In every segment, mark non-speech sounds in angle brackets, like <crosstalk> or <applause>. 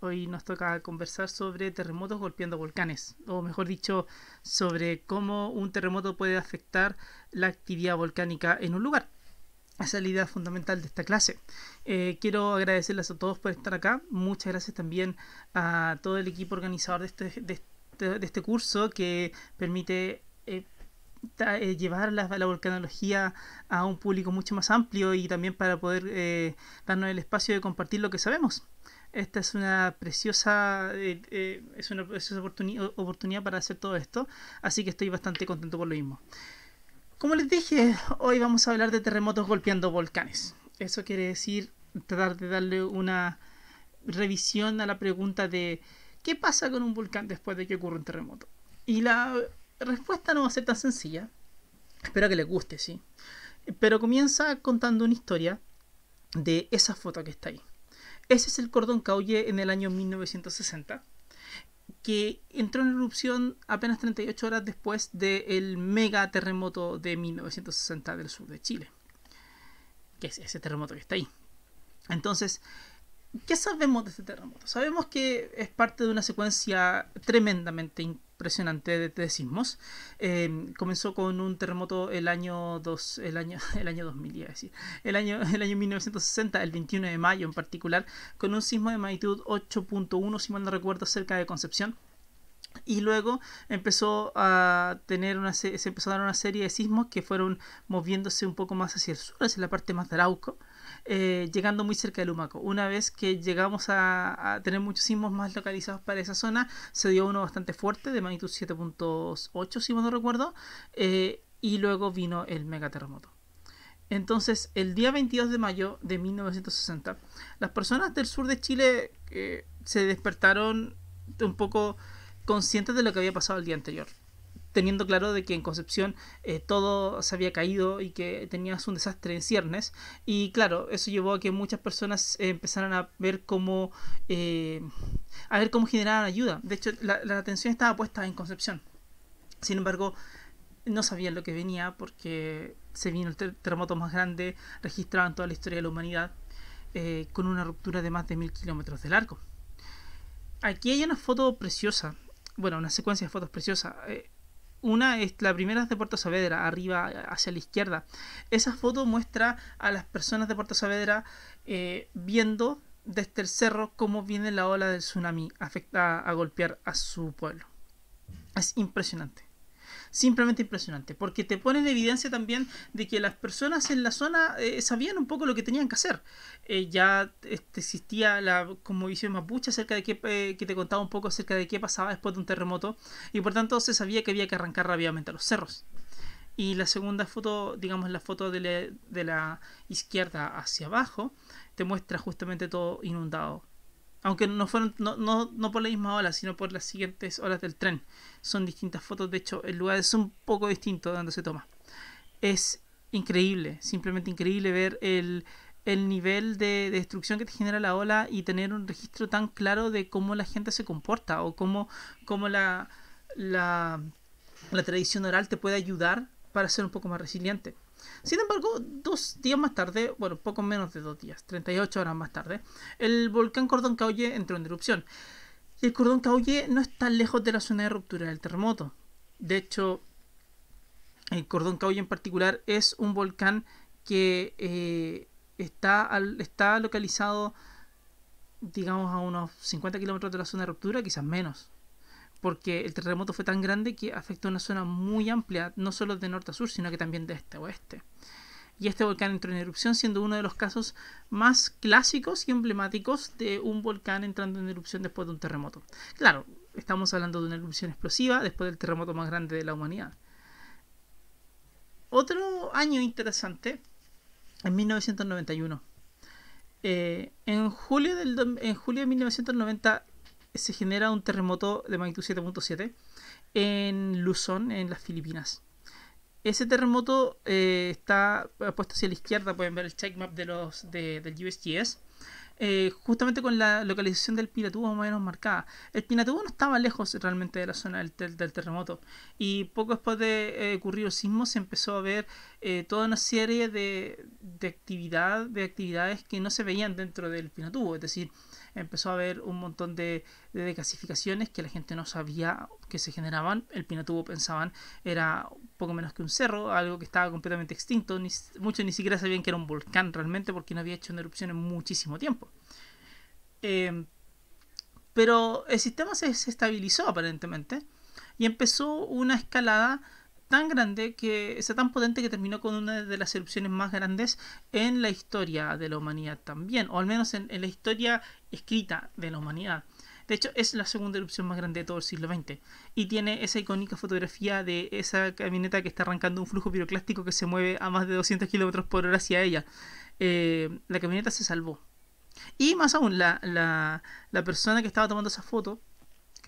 Hoy nos toca conversar sobre terremotos golpeando volcanes, o mejor dicho, sobre cómo un terremoto puede afectar la actividad volcánica en un lugar. Esa es la idea fundamental de esta clase. Eh, quiero agradecerles a todos por estar acá. Muchas gracias también a todo el equipo organizador de este, este, este curso que permite... Eh, eh, llevar la, volcanología a un público mucho más amplio y también para poder darnos el espacio de compartir lo que sabemos. Esta es una preciosa, eh, eh, es una oportunidad para hacer todo esto, así que estoy bastante contento por lo mismo. Como les dije, hoy vamos a hablar de terremotos golpeando volcanes. Eso quiere decir tratar de darle una revisión a la pregunta de ¿qué pasa con un volcán después de que ocurre un terremoto? Y la respuesta no va a ser tan sencilla. Espero que les guste, sí. Pero comienza contando una historia de esa foto que está ahí. Ese es el cordón caule en el año 1960, que entró en erupción apenas 38 horas después del mega terremoto de 1960 del sur de Chile, que es ese terremoto que está ahí. Entonces, ¿qué sabemos de este terremoto? Sabemos que es parte de una secuencia tremendamente impresionante de, sismos. Eh, comenzó con un terremoto el año, dos, el año, <laughs> el año 2000, decir, el año, <laughs> el año 1960, el 21 de mayo en particular, con un sismo de magnitud 8.1, si mal no recuerdo, cerca de Concepción. Y luego empezó a tener una se empezó a dar una serie de sismos que fueron moviéndose un poco más hacia el sur, hacia la parte más de Arauco. Eh, llegando muy cerca de Lumaco. Una vez que llegamos a, tener muchos sismos más localizados para esa zona, se dio uno bastante fuerte, de magnitud 7.8, si no recuerdo, eh, y luego vino el megaterremoto. Entonces, el día 22 de mayo de 1960, las personas del sur de Chile eh, se despertaron un poco conscientes de lo que había pasado el día anterior teniendo claro de que en Concepción eh, todo se había caído y que tenías un desastre en ciernes. Y claro, eso llevó a que muchas personas eh, empezaran a ver cómo eh, a ver cómo generaban ayuda. De hecho, la, atención estaba puesta en Concepción. Sin embargo, no sabían lo que venía porque se vino el terremoto más grande registrado en toda la historia de la humanidad, con una ruptura de más de mil kilómetros de largo. Aquí hay una foto preciosa, bueno, una secuencia de fotos preciosa. Una es la primera es de Puerto Saavedra, arriba hacia la izquierda. Esa foto muestra a las personas de Puerto Saavedra eh, viendo desde el cerro cómo viene la ola del tsunami afecta a golpear a su pueblo. Es impresionante simplemente impresionante, porque te pone en evidencia también de que las personas en la zona eh, sabían un poco lo que tenían que hacer. Eh, ya este, existía la visión mapuche acerca de eh, que, te contaba un poco acerca de qué pasaba después de un terremoto, y por tanto se sabía que había que arrancar rápidamente a los cerros. Y la segunda foto, digamos la foto de la izquierda hacia abajo, te muestra justamente todo inundado aunque no fueron no, por la misma ola, sino por las siguientes horas del tren. Son distintas fotos, de hecho, el lugar es un poco distinto donde se toma. Es increíble, simplemente increíble ver el, nivel de, destrucción que te genera la ola y tener un registro tan claro de cómo la gente se comporta o cómo, cómo la, la, la tradición oral te puede ayudar para ser un poco más resiliente. Sin embargo, dos días más tarde, bueno, poco menos de dos días, 38 horas más tarde, el volcán Cordón Cauye entró en erupción. Y el Cordón Cauye no está lejos de la zona de ruptura del terremoto. De hecho, el Cordón Cauye en particular es un volcán que eh, está, al, está localizado, digamos, a unos 50 kilómetros de la zona de ruptura, quizás menos, porque el terremoto fue tan grande que afectó una zona muy amplia, no solo de norte a sur, sino que también de este a oeste. Y este volcán entró en erupción, siendo uno de los casos más clásicos y emblemáticos de un volcán entrando en erupción después de un terremoto. Claro, estamos hablando de una erupción explosiva después del terremoto más grande de la humanidad. Otro año interesante, en 1991. Eh, en, julio en julio de 1990 se genera un terremoto de magnitud 7.7 en Luzón, en las Filipinas. Ese terremoto eh, está puesto hacia la izquierda, pueden ver el map de los, de, del USGS. Eh, justamente con la localización del Pinatubo más o menos marcada. El Pinatubo no estaba lejos realmente de la zona del, del, terremoto y poco después de eh, ocurrir el sismo se empezó a ver toda una serie de, de, actividad, de actividades que no se veían dentro del Pinatubo, es decir, empezó a haber un montón de, de decasificaciones que la gente no sabía que se generaban. El Pinatubo pensaban era poco menos que un cerro, algo que estaba completamente extinto. muchos ni siquiera sabían que era un volcán realmente porque no había hecho una erupción en muchísimo tiempo. Em, pero el sistema se, se estabilizó aparentemente y empezó una escalada tan grande que sea tan potente que terminó con una de las erupciones más grandes en la historia de la humanidad también, o al menos en, la historia escrita de la humanidad. De hecho, es la segunda erupción más grande de todo el siglo XX. Y tiene esa icónica fotografía de esa camioneta que está arrancando un flujo piroclástico que se mueve a más de 200 kilómetros por hora hacia ella. Eh, la camioneta se salvó. Y más aún, la, la, la persona que estaba tomando esa foto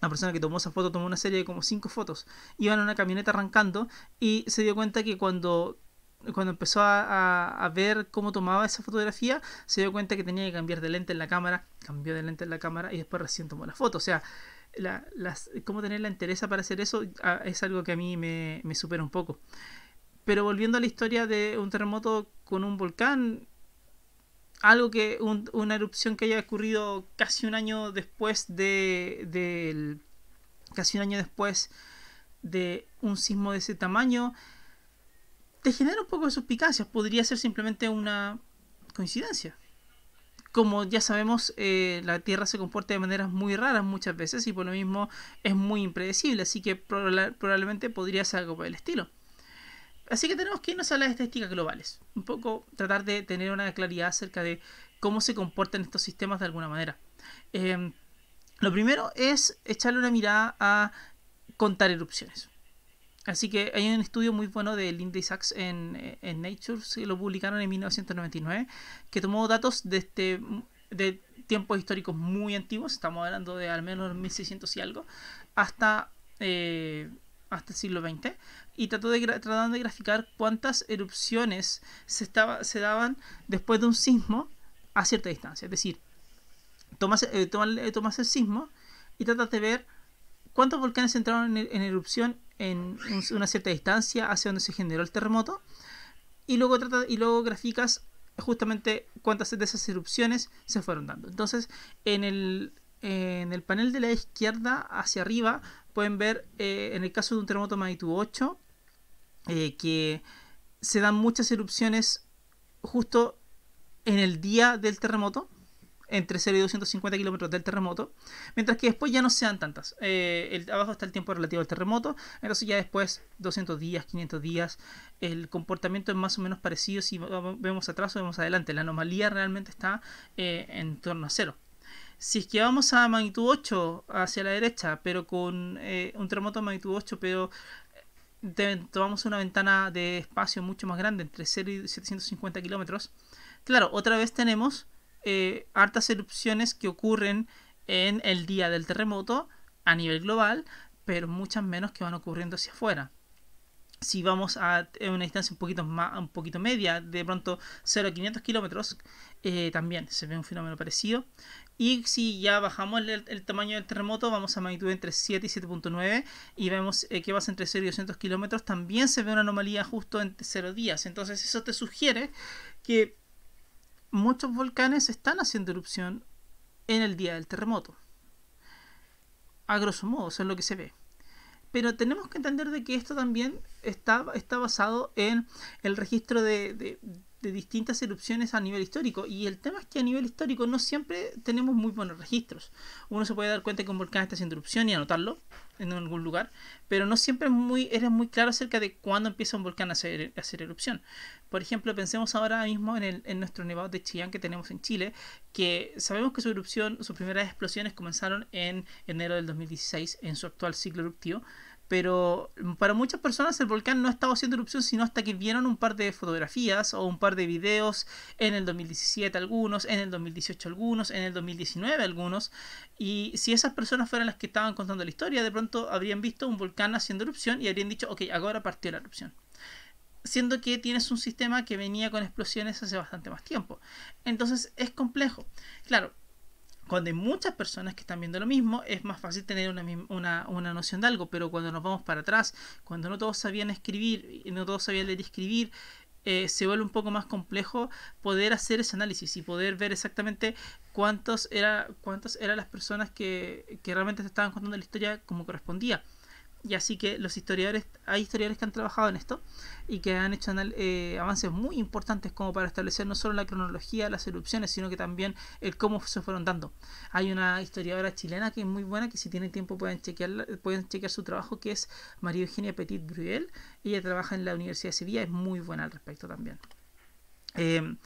la persona que tomó esa foto tomó una serie de como cinco fotos. Iban en una camioneta arrancando y se dio cuenta que cuando, cuando empezó a, ver cómo tomaba esa fotografía, se dio cuenta que tenía que cambiar de lente en la cámara, cambió de lente en la cámara y después recién tomó la foto. O sea, la, las, cómo tener la interés para hacer eso ah, es algo que a mí me, me supera un poco. Pero volviendo a la historia de un terremoto con un volcán, algo que una erupción que haya ocurrido casi un año después de, casi un año después de un sismo de ese tamaño te genera un poco de suspicacias podría ser simplemente una coincidencia como ya sabemos eh, la tierra se comporta de maneras muy raras muchas veces y por lo mismo es muy impredecible así que probablemente podría ser algo por el estilo Así que tenemos que irnos a las estadísticas globales, un poco tratar de tener una claridad acerca de cómo se comportan estos sistemas de alguna manera. Em, lo primero es echarle una mirada a contar erupciones. Así que hay un estudio muy bueno de Linda Sachs en, Nature, que lo publicaron en 1999, que tomó datos de, este, de tiempos históricos muy antiguos, estamos hablando de al menos 1600 y algo, hasta eh, el siglo XX, y trató de, tratando de graficar cuántas erupciones se, estaba, se daban después de un sismo a cierta distancia. Es decir, tomas, eh, eh, tomas, el sismo y tratas de ver cuántos volcanes entraron en, erupción en una cierta distancia hacia donde se generó el terremoto y luego, trata, y luego graficas justamente cuántas de esas erupciones se fueron dando. Entonces, en el, panel de la izquierda hacia arriba pueden ver, eh, en el caso de un terremoto magnitud 8, eh, que se dan muchas erupciones justo en el día del terremoto, entre 0 y 250 kilómetros del terremoto, mientras que después ya no sean tantas. Eh, el, abajo está el tiempo relativo al terremoto, entonces ya después 200 días, 500 días, el comportamiento es más o menos parecido si vemos atrás o vemos adelante. La anomalía realmente está eh, en torno a cero. Si es que vamos a magnitud 8 hacia la derecha, pero con un terremoto de magnitud 8, pero tomamos una ventana de espacio mucho más grande, entre 0 y 750 kilómetros, claro, otra vez tenemos eh, hartas erupciones que ocurren en el día del terremoto a nivel global, pero muchas menos que van ocurriendo hacia afuera. Si vamos a una distancia un poquito, más, un poquito media, de pronto 0 a 500 kilómetros, eh, también se ve un fenómeno parecido. Y si ya bajamos el, tamaño del terremoto, vamos a magnitud entre 7 y 7.9 y vemos eh, que vas entre 0 y 200 kilómetros, también se ve una anomalía justo en 0 días. Entonces eso te sugiere que muchos volcanes están haciendo erupción en el día del terremoto. A grosso modo, eso es lo que se ve pero tenemos que entender de que esto también está, está basado en el registro de, de distintas erupciones a nivel histórico. Y el tema es que a nivel histórico no siempre tenemos muy buenos registros. Uno se puede dar cuenta que un volcán está haciendo erupción y anotarlo en algún lugar, pero no siempre es muy, muy claro acerca de cuándo empieza un volcán a hacer, erupción. Por ejemplo, pensemos ahora mismo en, en nuestro nevado de Chillán que tenemos en Chile, que sabemos que su erupción, sus primeras explosiones comenzaron en enero del 2016 en su actual ciclo eruptivo pero mm, para muchas personas el volcán no ha estado haciendo erupción sino hasta que vieron un par de fotografías o un par de videos en el 2017 algunos, en el 2018 algunos, en el 2019 algunos, y si esas personas fueran las que estaban contando la historia, de pronto habrían visto un volcán haciendo erupción y habrían dicho, ok, ahora partió la erupción. Siendo que tienes un sistema que venía con explosiones hace bastante más tiempo. Entonces es complejo. Claro, cuando hay muchas personas que están viendo lo mismo, es más fácil tener una, una, una, noción de algo, pero cuando nos vamos para atrás, cuando no todos sabían escribir, y no todos sabían leer y escribir, eh, se vuelve un poco más complejo poder hacer ese análisis y poder ver exactamente cuántos, era, cuántos eran las personas que, que realmente se estaban contando la historia como correspondía. Y así que los historiadores, hay historiadores que han trabajado en esto y que han hecho eh, avances muy importantes como para establecer no solo la cronología de las erupciones, sino que también el cómo se fueron dando. Hay una historiadora chilena que es muy buena, que si tienen tiempo pueden chequear, pueden chequear su trabajo, que es María Eugenia Petit Bruel. Ella trabaja en la Universidad de Sevilla, es muy buena al respecto también. Em,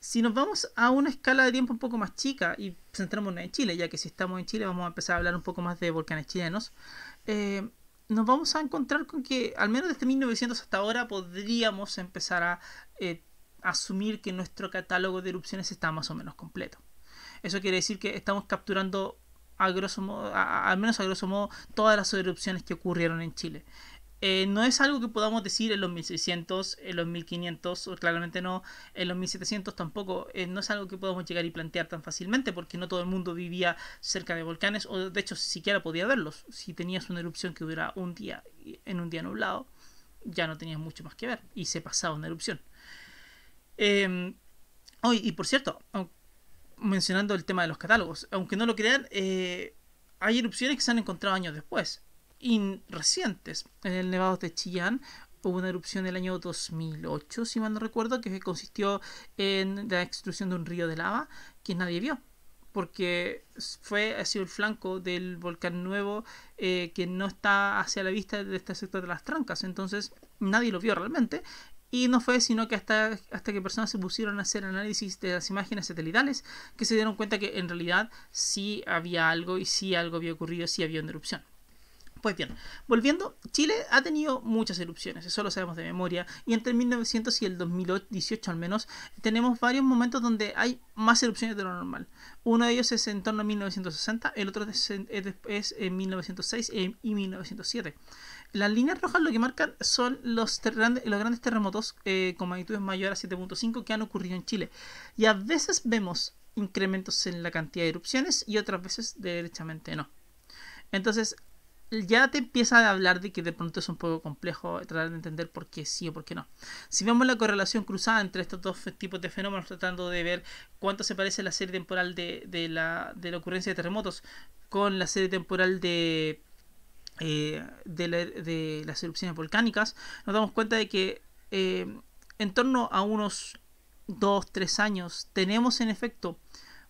si nos vamos a una escala de tiempo un poco más chica y centrémonos en Chile, ya que si estamos en Chile vamos a empezar a hablar un poco más de volcanes chilenos. Eh, nos vamos a encontrar con que al menos desde 1900 hasta ahora podríamos empezar a eh, asumir que nuestro catálogo de erupciones está más o menos completo. Eso quiere decir que estamos capturando al menos a grosso modo, todas las erupciones que ocurrieron en Chile. Eh, no es algo que podamos decir en los 1600, en los 1500, o claramente no, en los 1700 tampoco. Eh, no es algo que podamos llegar y plantear tan fácilmente, porque no todo el mundo vivía cerca de volcanes, o de hecho siquiera podía verlos. Si tenías una erupción que hubiera un día, en un día nublado, ya no tenías mucho más que ver, y se pasaba una erupción. hoy em, y por cierto, mencionando el tema de los catálogos, aunque no lo crean, eh, hay erupciones que se han encontrado años después recientes. En el Nevado de Chillán hubo una erupción del el año 2008, si mal no recuerdo, que consistió en la extrusión de un río de lava que nadie vio, porque fue hacia el flanco del volcán nuevo eh, que no está hacia la vista de este sector de las trancas, entonces nadie lo vio realmente. Y no fue sino que hasta, hasta que personas se pusieron a hacer análisis de las imágenes satelitales que se dieron cuenta que en realidad sí había algo y sí algo había ocurrido, sí había una erupción. Pues bien, volviendo, Chile ha tenido muchas erupciones, eso lo sabemos de memoria, y entre 1900 y el 2018 al menos tenemos varios momentos donde hay más erupciones de lo normal. Uno de ellos es en torno a 1960, el otro es en, 1906 y 1907. Las líneas rojas lo que marcan son los, los grandes terremotos eh, con magnitudes mayores a 7.5 que han ocurrido en Chile. Y a veces vemos incrementos en la cantidad de erupciones y otras veces derechamente no. Entonces, ya te empieza a hablar de que de pronto es un poco complejo tratar de entender por qué sí o por qué no. Si vemos la correlación cruzada entre estos dos tipos de fenómenos, tratando de ver cuánto se parece la serie temporal de, la, de la ocurrencia de terremotos con la serie temporal de, eh, de, las erupciones volcánicas, nos damos cuenta de que eh, en torno a unos 2-3 años tenemos en efecto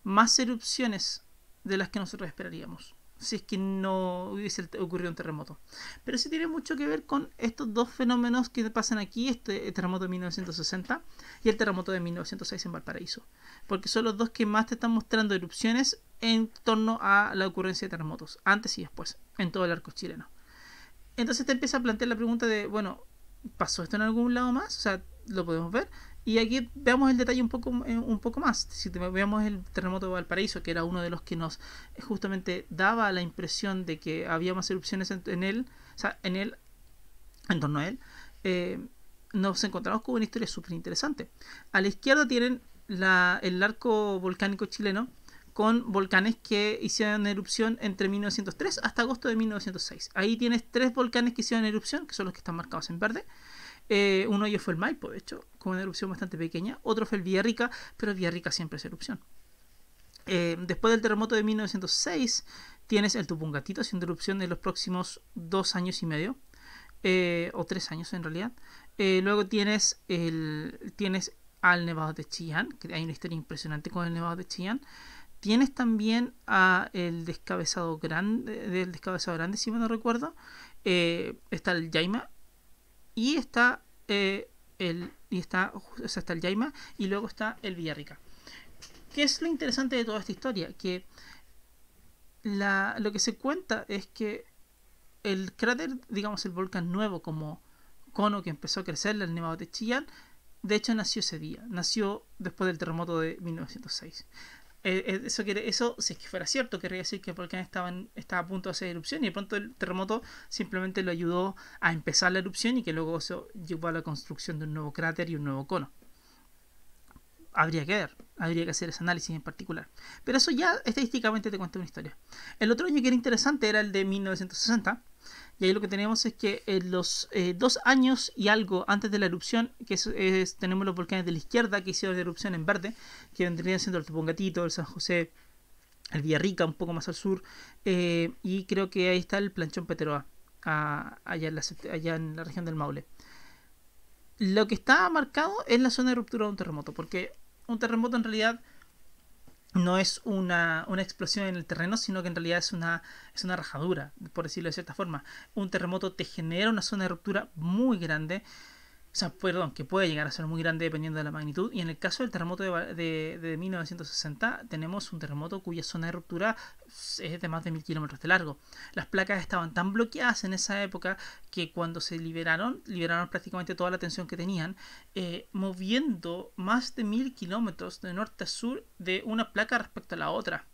más erupciones de las que nosotros esperaríamos si es que no hubiese ocurrido un terremoto. Pero sí tiene mucho que ver con estos dos fenómenos que pasan aquí, este terremoto de 1960 y el terremoto de 1906 en Valparaíso, porque son los dos que más te están mostrando erupciones en torno a la ocurrencia de terremotos, antes y después, en todo el arco chileno. Entonces te empieza a plantear la pregunta de, bueno, ¿pasó esto en algún lado más? O sea, ¿lo podemos ver? Y aquí veamos el detalle un poco, eh, un poco más. Si veamos el terremoto de Valparaíso, que era uno de los que nos eh, justamente daba la impresión de que había más erupciones en, él, o sea, en él, en torno a él, eh, nos encontramos con una historia súper interesante. A la izquierda tienen el arco volcánico chileno, con volcanes que hicieron erupción entre 1903 hasta agosto de 1906. Ahí tienes tres volcanes que hicieron erupción, que son los que están marcados en verde, eh, uno de ellos fue el Maipo, de hecho, con una erupción bastante pequeña. Otro fue el Villarrica, pero el Villarrica siempre es erupción. Eh, después del terremoto de 1906, tienes el Tupungatito haciendo erupción en los próximos dos años y medio, eh, o tres años en realidad. luego tienes, el, tienes al Nevado de Chillán, que hay una historia impresionante con el Nevado de Chillán. Tienes también a el descabezado grande, del descabezado grande, si me no recuerdo. está el Yaima, y está eh, el y está, el y luego está el Villarrica. ¿Qué es lo interesante de toda esta historia? Que lo que se cuenta es que el cráter, digamos el volcán nuevo como cono que empezó a crecer, el nevado de Chillán, de hecho nació ese día, nació después del terremoto de 1906. Eh, eh, eso, quiere, eso, si es que fuera cierto, querría decir que el volcán estaba, estaba a punto de hacer erupción y de pronto el terremoto simplemente lo ayudó a empezar la erupción y que luego eso llevó a la construcción de un nuevo cráter y un nuevo cono habría que ver, habría que hacer ese análisis en particular. Pero eso ya estadísticamente te cuenta una historia. El otro año que era interesante era el de 1960. Y ahí lo que tenemos es que los eh, dos años y algo antes de la erupción, que tenemos los volcanes de la izquierda que hicieron la erupción en verde, que vendrían siendo el Tupongatito, el San José, el Villarrica, un poco más al sur, eh, y creo que ahí está el Planchón Peteroa, allá en la región del Maule lo que está marcado es la zona de ruptura de un terremoto, porque un terremoto en realidad no es una, explosión en el terreno, sino que en realidad es una, es una rajadura, por decirlo de cierta forma. Un terremoto te genera una zona de ruptura muy grande o sea, perdón, que puede llegar a ser muy grande dependiendo de la magnitud. Y en el caso del terremoto de, de, 1960, tenemos un terremoto cuya zona de ruptura es de más de mil kilómetros de largo. Las placas estaban tan bloqueadas en esa época que cuando se liberaron, liberaron prácticamente toda la tensión que tenían, eh, moviendo más de mil kilómetros de norte a sur de una placa respecto a la otra.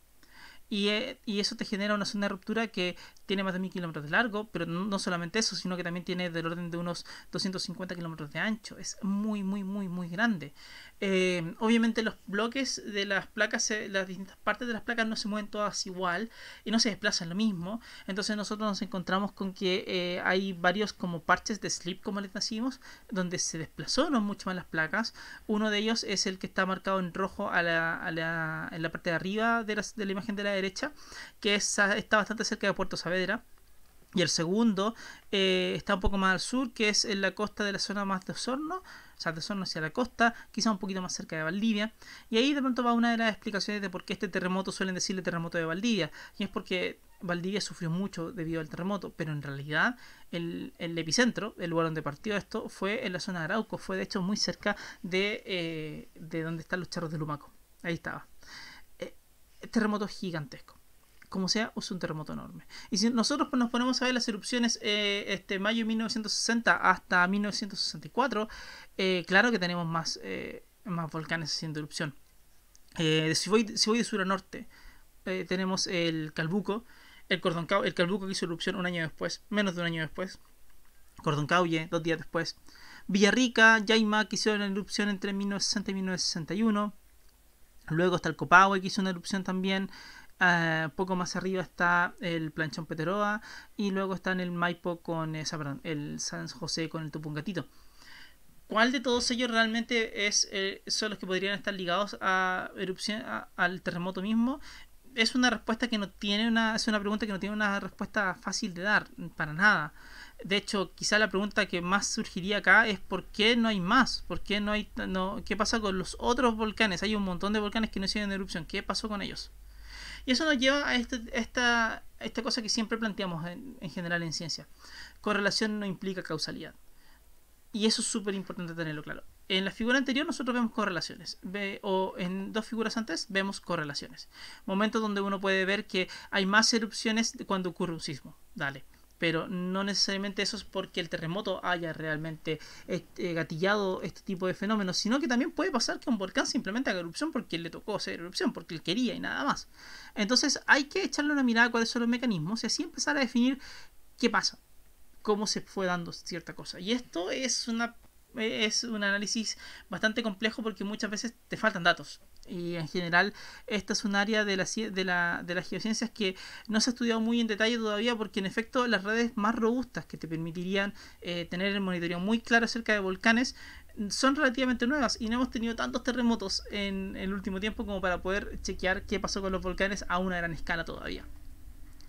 Eh, y, eso te genera una zona de ruptura que tiene más de 1000 kilómetros de largo, pero no solamente eso, sino que también tiene del orden de unos 250 kilómetros de ancho. Es muy, muy, muy, muy grande. Eh, obviamente los bloques de las placas, las distintas partes de las placas no se mueven todas igual y no se desplazan lo mismo. Entonces nosotros nos encontramos con que eh, hay varios como parches de slip, como les decimos, donde se desplazaron mucho más las placas. Uno de ellos es el que está marcado en rojo en la parte de arriba de, de la imagen de la derecha, que está bastante cerca de Puerto Saavedra. Y el segundo eh, está un poco más al sur, que es en la costa de la zona más de Osorno, o sea, de Osorno hacia la costa, quizá un poquito más cerca de Valdivia. Y ahí de pronto va una de las explicaciones de por qué este terremoto suelen decirle terremoto de Valdivia. Y es porque Valdivia sufrió mucho debido al terremoto, pero en realidad el, epicentro, el lugar donde partió esto, fue en la zona de Arauco, fue de hecho muy cerca de, eh, de donde están los charros de Lumaco. Ahí estaba terremoto gigantesco, Como sea, es un terremoto enorme. Y si nosotros nos ponemos a ver las erupciones eh, este mayo de 1960 hasta 1964, eh, claro que tenemos más, eh, más volcanes haciendo erupción. Eh, si, voy, de sur a norte, tenemos el Calbuco, el Cordón el Calbuco que hizo erupción un año después, menos de un año después. Cordón dos días después. Villarrica, Yaima, que hicieron erupción entre 1960 y 1961. Luego está el Copahue que hizo una erupción también. Ah, poco más arriba está el Planchón Peteroa y luego está en el Maipo con el San José con el Tupungatito. ¿Cuál de todos ellos realmente es, eh, son los que podrían estar ligados a erupción, al terremoto mismo? Es una respuesta que no tiene es una pregunta que no tiene una respuesta fácil de dar, para nada. De hecho, quizá la pregunta que más surgiría acá es ¿por qué no hay más? ¿Por qué no hay no, qué pasa con los otros volcanes? Hay un montón de volcanes que no hicieron erupción, ¿qué pasó con ellos? Y eso nos lleva a este, esta, esta cosa que siempre planteamos en, general en ciencia. Correlación no implica causalidad. Y eso es súper importante tenerlo claro. En la figura anterior nosotros vemos correlaciones, o en dos figuras antes vemos correlaciones. Momentos donde uno puede ver que hay más erupciones cuando ocurre un sismo. Dale pero no necesariamente eso es porque el terremoto haya realmente eh, eh, gatillado este tipo de fenómenos, sino que también puede pasar que un volcán simplemente haga erupción porque le tocó hacer erupción, porque él quería y nada más. Entonces hay que echarle una mirada a cuáles son los mecanismos y así empezar a definir qué pasa, cómo se fue dando cierta cosa. Y esto es una es un análisis bastante complejo porque muchas veces te faltan datos y en general esta es un área de, de, las geociencias que no se ha estudiado muy en detalle todavía porque en efecto las redes más robustas que te permitirían eh, tener el monitoreo muy claro acerca de volcanes son relativamente nuevas y no hemos tenido tantos terremotos en, el último tiempo como para poder chequear qué pasó con los volcanes a una gran escala todavía.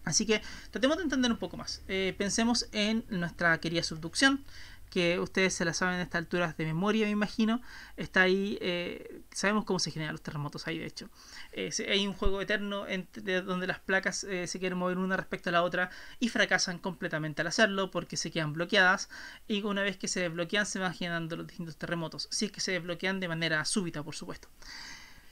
Así que tratemos de entender un poco más. Eh, pensemos en nuestra querida subducción que ustedes se la saben a estas alturas de memoria, me imagino, está ahí, eh, sabemos cómo se generan los terremotos ahí, de hecho. Eh, hay un juego eterno entre, donde las placas eh, se quieren mover una respecto a la otra y fracasan completamente al hacerlo porque se quedan bloqueadas y una vez que se desbloquean se van generando los distintos terremotos, si es que se desbloquean de manera súbita, por supuesto.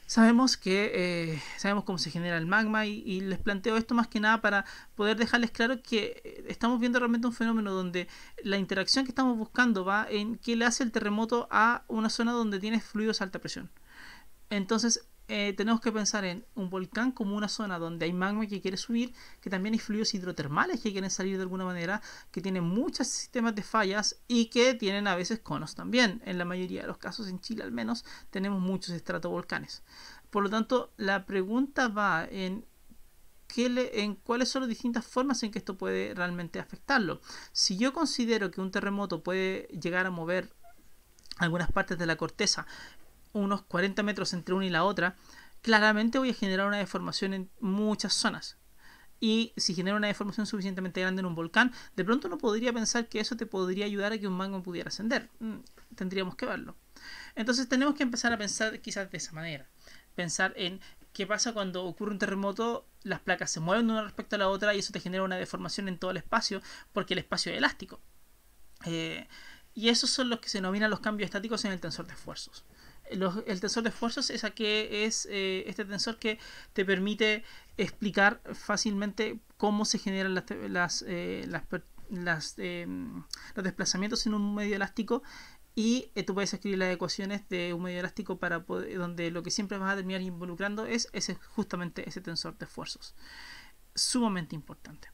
Sabemos que eh, sabemos cómo se genera el magma y, y, les planteo esto más que nada para poder dejarles claro que eh, estamos viendo realmente un fenómeno donde la interacción que estamos buscando va en qué le hace el terremoto a una zona donde tiene fluidos a alta presión. Entonces, eh, tenemos que pensar en un volcán como una zona donde hay magma que quiere subir, que también hay fluidos hidrotermales que quieren salir de alguna manera, que tienen muchos sistemas de fallas y que tienen a veces conos también. En la mayoría de los casos, en Chile al menos, tenemos muchos estratovolcanes. Por lo tanto, la pregunta va en en cuáles son las distintas formas en que esto puede realmente afectarlo. Si yo considero que un terremoto puede llegar a mover algunas partes de la corteza unos 40 metros entre una y la otra, claramente voy a generar una deformación en muchas zonas. Y si genera una deformación suficientemente grande en un volcán, de pronto no podría pensar que eso te podría ayudar a que un mango pudiera ascender. Mm, tendríamos que verlo. Entonces tenemos que empezar a pensar quizás de esa manera. Pensar en qué pasa cuando ocurre un terremoto, las placas se mueven una respecto a la otra y eso te genera una deformación en todo el espacio porque el espacio es elástico. Eh, y esos son los que se denominan los cambios estáticos en el tensor de esfuerzos el tensor de esfuerzos es, que es eh, este tensor que te permite explicar fácilmente cómo se generan las, las, eh, las, las eh, los desplazamientos en un medio elástico y tú puedes escribir las ecuaciones de un medio elástico para donde lo que siempre vas a terminar involucrando es ese, justamente ese tensor de esfuerzos. Sumamente importante.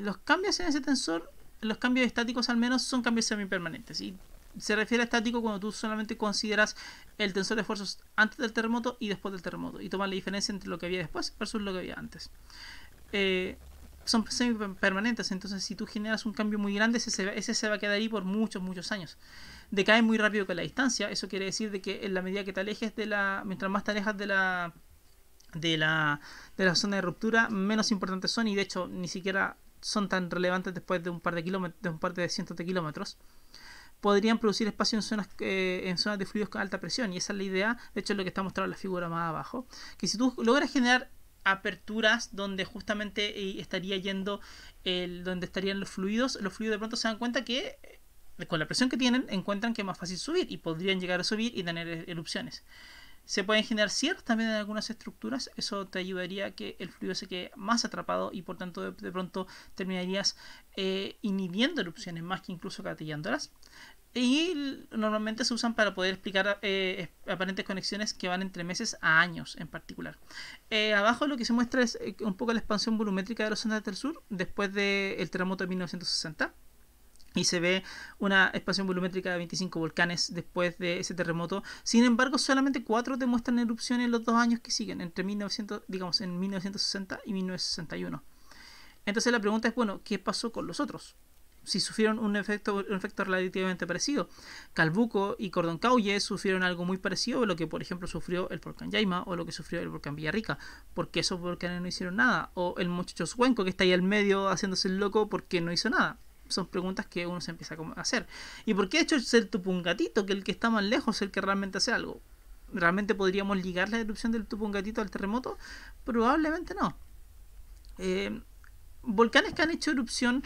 los cambios en ese tensor, los cambios estáticos al menos, son cambios semipermanentes y se refiere a estático cuando tú solamente consideras el tensor de esfuerzos antes del terremoto y después del terremoto y tomas la diferencia entre lo que había después versus lo que había antes. Eh, son permanentes entonces si tú generas un cambio muy grande, ese se, va, a quedar ahí por muchos, muchos años. Decae muy rápido con la distancia, eso quiere decir de que en la medida que te alejes de la, mientras más te alejas de la, de la, de la zona de ruptura, menos importantes son y de hecho ni siquiera son tan relevantes después de un par de kilómetros, de un par de cientos de kilómetros podrían producir espacio en zonas, eh, en zonas de fluidos con alta presión. Y esa es la idea, de hecho es lo que está mostrado en la figura más abajo. Que si tú logras generar aperturas donde justamente eh, estaría yendo el, donde estarían los fluidos, los fluidos de pronto se dan cuenta que eh, con la presión que tienen encuentran que es más fácil subir y podrían llegar a subir y tener erupciones. Se pueden generar cierres también en algunas estructuras, eso te ayudaría a que el fluido se quede más atrapado y por tanto de, pronto terminarías eh, inhibiendo erupciones más que incluso catillándolas. Y normalmente se usan para poder explicar eh, aparentes conexiones que van entre meses a años en particular. Eh, abajo lo que se muestra es un poco la expansión volumétrica de los zonas del sur después del de terremoto de 1960 y se ve una expansión volumétrica de 25 volcanes después de ese terremoto. Sin embargo, solamente cuatro demuestran erupción en los dos años que siguen, entre 1900, digamos, en 1960 y 1961. Entonces la pregunta es, bueno, ¿qué pasó con los otros? Si sufrieron un efecto, un relativamente parecido. Calbuco y cordón sufrieron algo muy parecido a lo que, por ejemplo, sufrió el volcán Yaima o lo que sufrió el volcán Villarrica, porque esos volcanes no hicieron nada. O el muchacho Suenco que está ahí al medio haciéndose el loco porque no hizo nada son preguntas que uno se empieza a hacer. ¿Y por qué ha hecho el tupungatito que el que está más lejos es el que realmente hace algo? ¿Realmente podríamos ligar la erupción del tupungatito al terremoto? Probablemente no. Eh, volcanes que han hecho erupción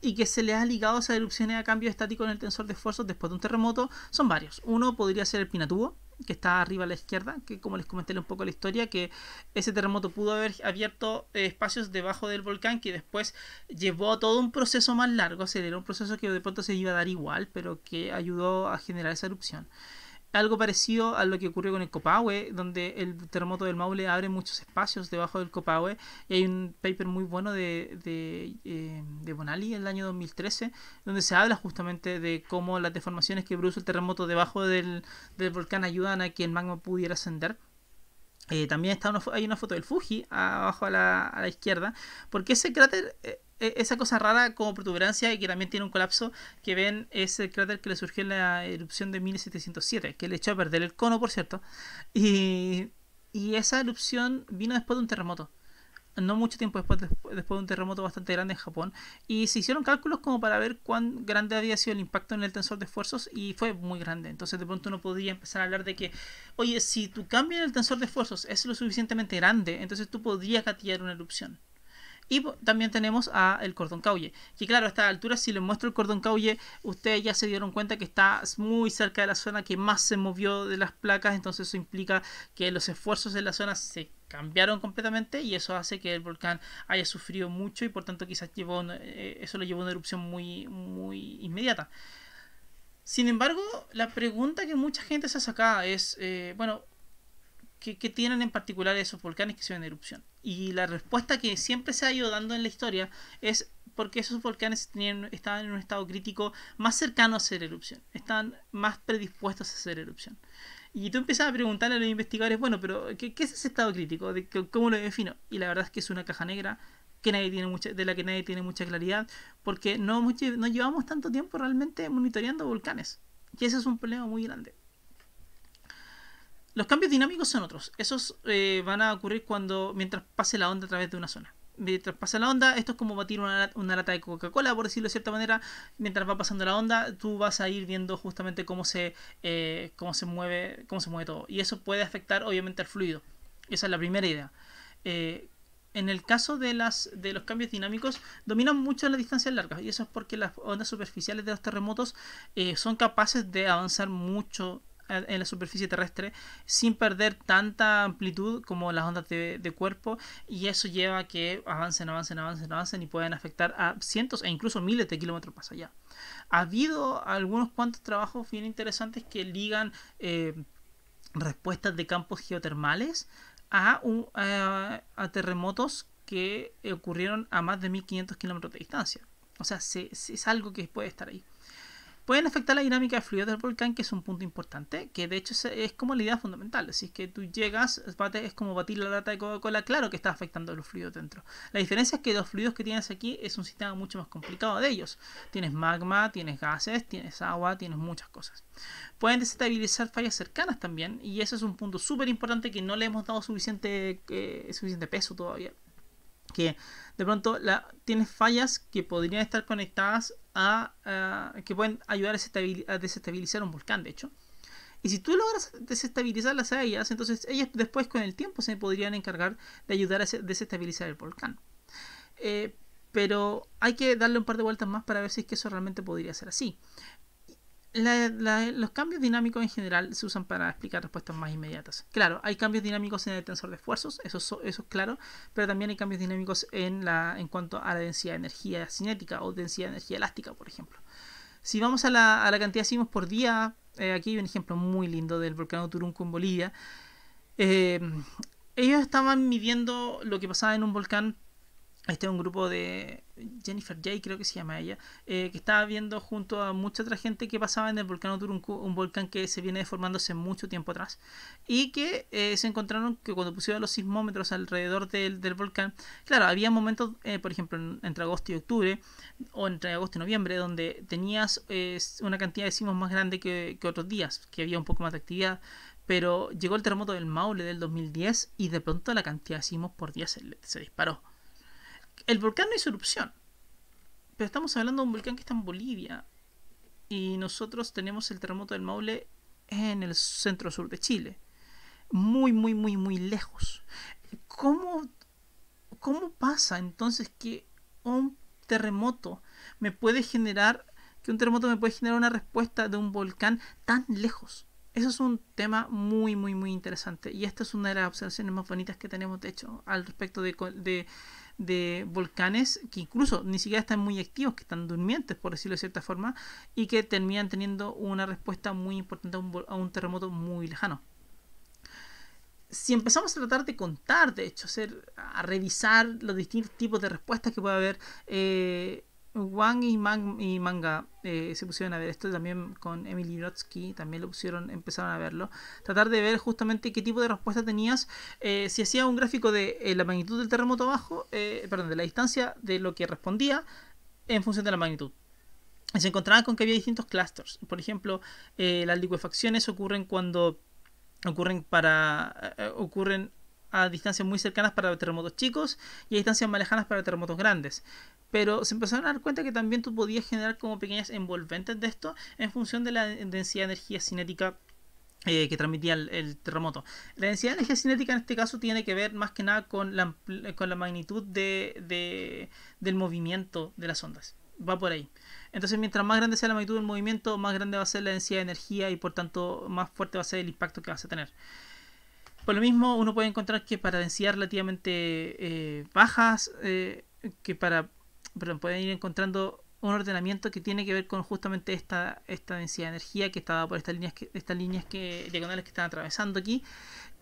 y que se les ha ligado a esas erupciones a cambio estático en el tensor de esfuerzos después de un terremoto son varios. Uno podría ser el Pinatubo, que está arriba a la izquierda, que como les comenté un poco la historia, que ese terremoto pudo haber abierto eh, espacios debajo del volcán que después llevó a todo un proceso más largo, aceleró un proceso que de pronto se iba a dar igual, pero que ayudó a generar esa erupción algo parecido a lo que ocurrió con el Copahue, donde el terremoto del Maule abre muchos espacios debajo del Copahue. Y hay un paper muy bueno de, de, eh, de Bonali en el año 2013, donde se habla justamente de cómo las deformaciones que produce el terremoto debajo del, del volcán ayudan a que el magma pudiera ascender. Eh, también está una, hay una foto del Fuji abajo a la, a la izquierda, porque ese cráter eh, e, esa cosa rara como protuberancia y que también tiene un colapso que ven es el cráter que le surgió en la erupción de 1707, que le echó a perder el cono, por cierto. Y, esa erupción vino después de un terremoto. No mucho tiempo después, después, de un terremoto bastante grande en Japón. Y se hicieron cálculos como para ver cuán grande había sido el impacto en el tensor de esfuerzos. Y fue muy grande. Entonces de pronto uno podía empezar a hablar de que, oye, si tu cambio en el tensor de esfuerzos es lo suficientemente grande, entonces tú podías gatillar una erupción. Y también tenemos a el cordón caule Que claro, a esta altura, si les muestro el cordón caule ustedes ya se dieron cuenta que está muy cerca de la zona que más se movió de las placas. Entonces eso implica que los esfuerzos en la zona se cambiaron completamente y eso hace que el volcán haya sufrido mucho y por tanto quizás llevó, eh, eso lo llevó a una erupción muy, muy inmediata. Sin embargo, la pregunta que mucha gente se sacado es, eh, bueno, ¿Qué, tienen en particular esos volcanes que se ven en erupción? Y la respuesta que siempre se ha ido dando en la historia es porque esos volcanes tenían, estaban en un estado crítico más cercano a ser erupción, están más predispuestos a ser erupción. Y tú empezabas a preguntarle a los investigadores, bueno, pero ¿qué, es ese estado crítico? ¿De ¿Cómo lo defino? Y la verdad es que es una caja negra que nadie tiene mucha, de la que nadie tiene mucha claridad, porque no, no llevamos tanto tiempo realmente monitoreando volcanes. Y ese es un problema muy grande. Los cambios dinámicos son otros. Esos eh, van a ocurrir cuando mientras pase la onda a través de una zona. Mientras pasa la onda, esto es como batir una, lata de Coca-Cola, por decirlo de cierta manera. Mientras va pasando la onda, tú vas a ir viendo justamente cómo se, eh, cómo se mueve, cómo se mueve todo. Y eso puede afectar, obviamente, al fluido. Esa es la primera idea. Eh, en el caso de, los cambios dinámicos, dominan mucho las distancias largas, y eso es porque las ondas superficiales de los terremotos son capaces de avanzar mucho en la superficie terrestre sin perder tanta amplitud como las ondas de, cuerpo y eso lleva a que avancen, avancen, avancen, avancen y pueden afectar a cientos e incluso miles de kilómetros más allá. Ha habido algunos cuantos trabajos bien interesantes que ligan eh, respuestas de campos geotermales a, terremotos que ocurrieron a más de 1500 kilómetros de distancia. O sea, se, es algo que puede estar ahí pueden afectar la dinámica de fluidos del volcán, que es un punto importante, que de hecho es como la idea fundamental. Si es que tú llegas, es como batir la lata de Coca-Cola, claro que está afectando los fluidos dentro. La diferencia es que los fluidos que tienes aquí es un sistema mucho más complicado de ellos. Tienes magma, tienes gases, tienes agua, tienes muchas cosas. Pueden desestabilizar fallas cercanas también, y eso es un punto súper importante que no le hemos dado suficiente, eh, suficiente peso todavía que de pronto tienes fallas que podrían estar conectadas a, que pueden ayudar a desestabilizar un volcán, de hecho. Y si tú logras desestabilizarlas a ellas, entonces ellas después con el tiempo se podrían encargar de ayudar a desestabilizar el volcán. Eh, pero hay que darle un par de vueltas más para ver si es que eso realmente podría ser así los cambios dinámicos en general se usan para explicar respuestas más inmediatas. Claro, hay cambios dinámicos en el tensor de esfuerzos, eso, es claro, pero también hay cambios dinámicos en, la, en cuanto a la densidad de energía cinética o densidad de energía elástica, por ejemplo. Si vamos a la, cantidad de sismos por día, eh, aquí hay un ejemplo muy lindo del volcán Turunco en Bolivia. Eh, ellos estaban midiendo lo que pasaba en un volcán este es un grupo de Jennifer Jay, creo que se llama ella, eh, que estaba viendo junto a mucha otra gente que pasaba en el volcán Turunku, un volcán que se viene deformándose mucho tiempo atrás, y que eh, se encontraron que cuando pusieron los sismómetros alrededor del, del volcán, claro, había momentos, eh, por ejemplo, entre agosto y octubre, o entre agosto y noviembre, donde tenías una cantidad de sismos más grande que, que otros días, que había un poco más de actividad, pero llegó el terremoto del Maule del 2010 y de pronto la cantidad de sismos por día se disparó el volcán no hizo erupción. Pero estamos hablando de un volcán que está en Bolivia. Y nosotros tenemos el terremoto del Maule en el centro sur de Chile. Muy, muy, muy, muy lejos. ¿Cómo, cómo pasa entonces que un terremoto me puede generar, que un terremoto me puede generar una respuesta de un volcán tan lejos? Eso es un tema muy, muy, muy interesante. Y esta es una de las observaciones más bonitas que tenemos, de hecho, al respecto de de volcanes que incluso ni siquiera están muy activos, que están durmientes, por decirlo de cierta forma, y que terminan teniendo una respuesta muy importante a un, terremoto muy lejano. Si empezamos a tratar de contar, de hecho, hacer, a revisar los distintos tipos de respuestas que puede haber, eh, Wang y, Manga eh, se pusieron a ver esto también con Emily Brodsky, también lo pusieron, empezaron a verlo. Tratar de ver justamente qué tipo de respuesta tenías. Eh, si hacía un gráfico de eh, la magnitud del terremoto abajo, perdón, de la distancia de lo que respondía en función de la magnitud se encontraban con que había distintos clusters. Por ejemplo, las liquefacciones ocurren cuando ocurren para ocurren a distancias muy cercanas para terremotos chicos y a distancias más lejanas para terremotos grandes pero se empezaron a dar cuenta que también tú podías generar como pequeñas envolventes de esto en función de la densidad de energía cinética eh, que transmitía el, terremoto. La densidad de energía cinética en este caso tiene que ver más que nada con la, eh, magnitud de, del movimiento de las ondas. Va por ahí. Entonces, mientras más grande sea la magnitud del movimiento, más grande va a ser la densidad de energía y por tanto más fuerte va a ser el impacto que vas a tener. Por lo mismo, uno puede encontrar que para densidad relativamente eh, bajas, que para pueden ir encontrando un ordenamiento que tiene que ver con justamente esta, esta densidad de energía que está dada por estas líneas que, estas líneas que diagonales que están atravesando aquí.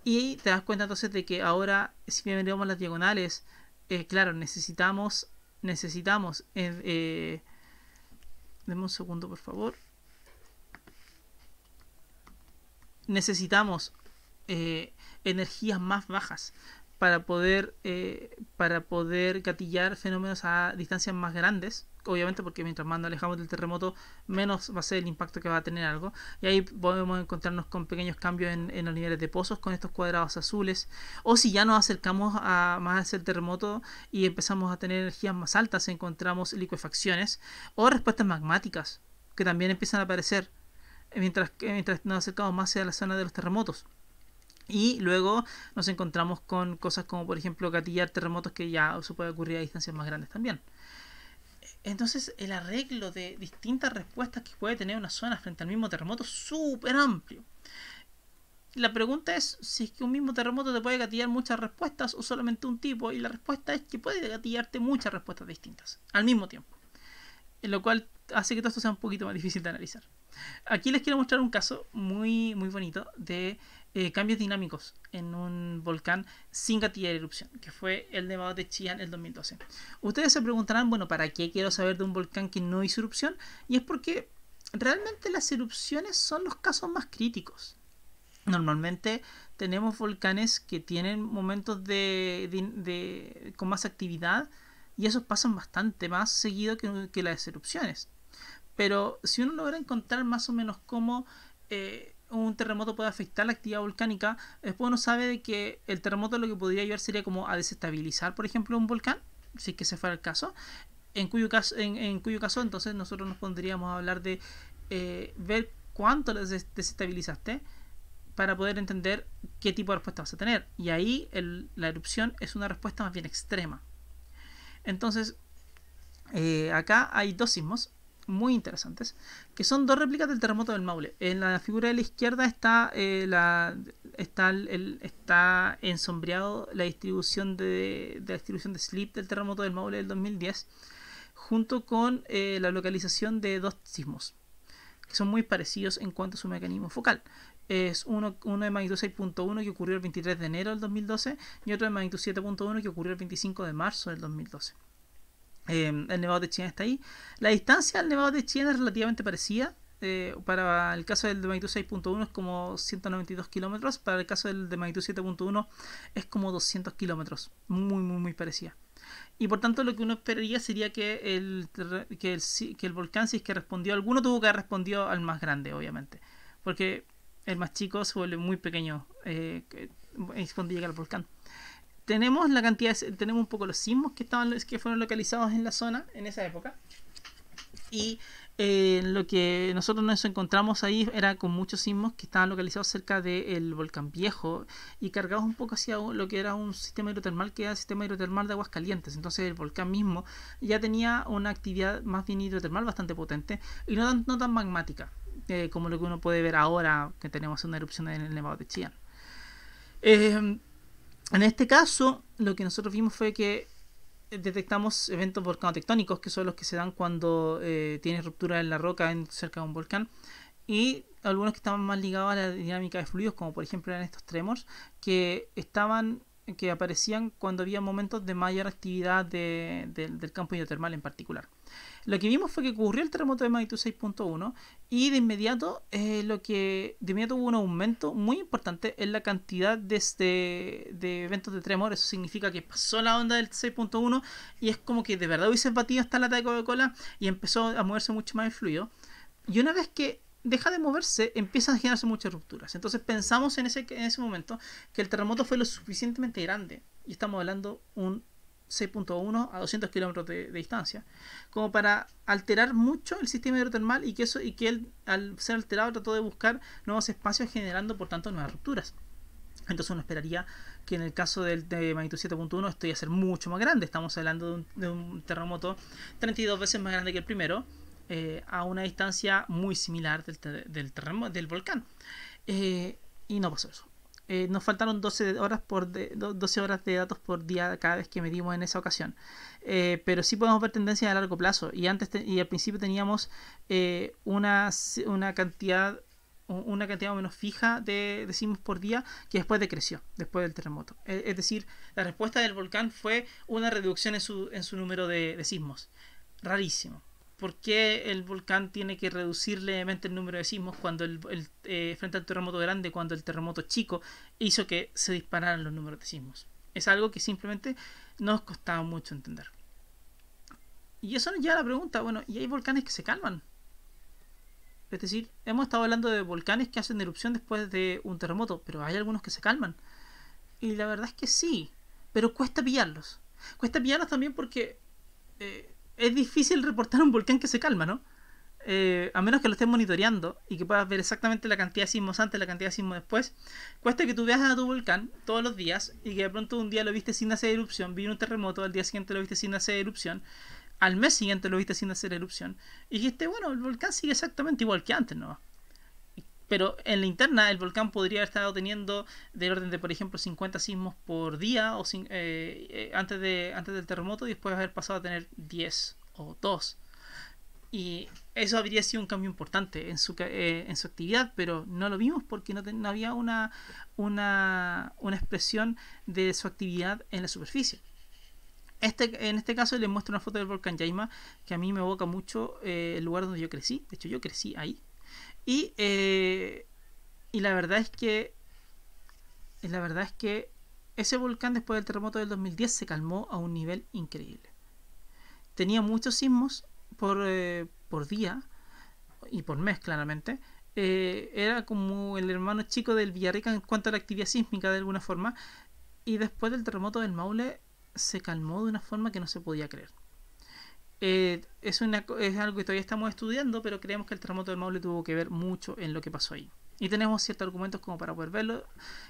Y te das cuenta entonces de que ahora, si bien vemos las diagonales, eh, claro, necesitamos, necesitamos, eh, eh un segundo por favor, necesitamos eh, energías más bajas para poder, eh, para poder gatillar fenómenos a distancias más grandes, obviamente porque mientras más nos alejamos del terremoto, menos va a ser el impacto que va a tener algo. Y ahí podemos encontrarnos con pequeños cambios en, los niveles de pozos, con estos cuadrados azules. O si ya nos acercamos a, más hacia el terremoto y empezamos a tener energías más altas, encontramos liquefacciones o respuestas magmáticas que también empiezan a aparecer mientras, mientras nos acercamos más hacia la zona de los terremotos. Y luego nos encontramos con cosas como, por ejemplo, gatillar terremotos que ya se puede ocurrir a distancias más grandes también. Entonces, el arreglo de distintas respuestas que puede tener una zona frente al mismo terremoto es súper amplio. La pregunta es si es que un mismo terremoto te puede gatillar muchas respuestas o solamente un tipo, y la respuesta es que puede gatillarte muchas respuestas distintas al mismo tiempo. Lo cual hace que todo esto sea un poquito más difícil de analizar. Aquí les quiero mostrar un caso muy, muy bonito de eh, cambios dinámicos en un volcán sin de erupción, que fue el nevado de Chillán en el 2012. Ustedes se preguntarán, bueno, ¿para qué quiero saber de un volcán que no hizo erupción? Y es porque realmente las erupciones son los casos más críticos. Normalmente tenemos volcanes que tienen momentos de, con más actividad y esos pasan bastante más seguido que, las erupciones. Pero si uno logra encontrar más o menos cómo eh, un terremoto puede afectar la actividad volcánica, después uno sabe de que el terremoto lo que podría ayudar sería como a desestabilizar, por ejemplo, un volcán, si que ese fuera el caso, en cuyo caso, en, cuyo caso entonces nosotros nos pondríamos a hablar de eh, ver cuánto lo desestabilizaste para poder entender qué tipo de respuesta vas a tener. Y ahí la erupción es una respuesta más bien extrema. Entonces, eh, acá hay dos sismos, muy interesantes, que son dos réplicas del terremoto del Maule. En la figura de la izquierda está, eh, la, está, el, está ensombreado la distribución de, la distribución de slip del terremoto del Maule del 2010, junto con eh, la localización de dos sismos, que son muy parecidos en cuanto a su mecanismo focal es uno, uno de magnitud 6.1 que ocurrió el 23 de enero del 2012 y otro de magnitud 7.1 que ocurrió el 25 de marzo del 2012. Em, el Nevado de China está ahí. La distancia al Nevado de China es relativamente parecida. Eh, para el caso del de magnitud 6.1 es como 192 kilómetros. Para el caso del de magnitud 7.1 es como 200 kilómetros. Muy, muy, muy parecida. Y por tanto lo que uno esperaría sería que el, que el, volcán, si es que respondió alguno, tuvo que haber respondido al más grande, obviamente. Porque el más chico se vuelve muy pequeño eh, cuando llega al volcán tenemos la cantidad, tenemos un poco los sismos que, estaban, que fueron localizados en la zona en esa época. Y eh, lo que nosotros nos encontramos ahí era con muchos sismos que estaban localizados cerca del volcán viejo y cargados un poco hacia lo que era un sistema hidrotermal que era el sistema hidrotermal de aguas calientes. Entonces el volcán mismo ya tenía una actividad más bien hidrotermal bastante potente y no tan, tan magmática eh, como lo que uno puede ver ahora que tenemos una erupción en el Nevado de Chian eh, en este caso, lo que nosotros vimos fue que eh, detectamos eventos tectónicos que son los que se dan cuando eh, tienes ruptura en la roca cerca de un volcán, y algunos que estaban más ligados a la dinámica de fluidos, como por ejemplo eran estos tremors, que estaban que aparecían cuando había momentos de mayor actividad del campo hidrotermal en particular. Lo que vimos fue que ocurrió el terremoto de magnitud 6.1 y de inmediato eh, lo que de inmediato hubo un aumento muy importante en la cantidad de, este, de eventos de tremor. Eso significa que pasó la onda del 6.1 y es como que de verdad hubiese batido hasta la lata de Coca-Cola y empezó a moverse mucho más el fluido. Y una vez que deja de moverse, empiezan a generarse muchas rupturas. Entonces pensamos en ese, en ese momento que el terremoto fue lo suficientemente grande, y estamos hablando un 6.1 a 200 kilómetros de, distancia, como para alterar mucho el sistema hidrotermal y que, eso, y que él, al ser alterado, trató de buscar nuevos espacios generando, por tanto, nuevas rupturas. Entonces uno esperaría que en el caso del de magnitud 7.1 esto iba a ser mucho más grande. Estamos hablando de un, de un terremoto 32 veces más grande que el primero eh, a una distancia muy similar del, del, del volcán. Eh, y no pasó eso. Eh, nos faltaron 12 horas, por de, 12 horas de datos por día cada vez que medimos en esa ocasión. pero sí podemos ver tendencias a largo plazo. Y antes y al principio teníamos una, una, cantidad una cantidad menos fija de, de sismos por día que después decreció, después del terremoto. E, es, decir, la respuesta del volcán fue una reducción en su, en su número de, de sismos. Rarísimo por qué el volcán tiene que reducir levemente el número de sismos cuando el, eh, frente al terremoto grande, cuando el terremoto chico hizo que se dispararan los números de sismos. Es algo que simplemente nos costaba mucho entender. Y eso nos lleva a la pregunta, bueno, ¿y hay volcanes que se calman? Es decir, hemos estado hablando de volcanes que hacen erupción después de un terremoto, pero hay algunos que se calman. Y la verdad es que sí, pero cuesta pillarlos. Cuesta pillarlos también porque eh, es difícil reportar un volcán que se calma, ¿no? Eh, a menos que lo estés monitoreando y que puedas ver exactamente la cantidad de sismos antes, y la cantidad de sismos después, cuesta que tú veas a tu volcán todos los días y que de pronto un día lo viste sin hacer erupción, vino un terremoto, al día siguiente lo viste sin hacer erupción, al mes siguiente lo viste sin hacer erupción, y dijiste, bueno, el volcán sigue exactamente igual que antes, ¿no? pero en la interna el volcán podría haber estado teniendo del orden de, por ejemplo, 50 sismos por día o eh, eh, antes, de, antes del terremoto y después haber pasado a tener 10 o 2. Y eso habría sido un cambio importante en su, eh, en su actividad, pero no lo vimos porque no, había una, una, una expresión de su actividad en la superficie. Este, en este caso les muestro una foto del volcán Jaima que a mí me evoca mucho eh, el lugar donde yo crecí. De hecho, yo crecí ahí. Y, eh, y la verdad es que. la verdad es que ese volcán después del terremoto del 2010 se calmó a un nivel increíble. Tenía muchos sismos por, eh, por día y por mes claramente. Eh, era como el hermano chico del Villarrica en cuanto a la actividad sísmica de alguna forma. Y después del terremoto del Maule se calmó de una forma que no se podía creer. Eh, es, es algo que todavía estamos estudiando, pero creemos que el terremoto del Maule tuvo que ver mucho en lo que pasó ahí. Y tenemos ciertos argumentos como para poder verlo,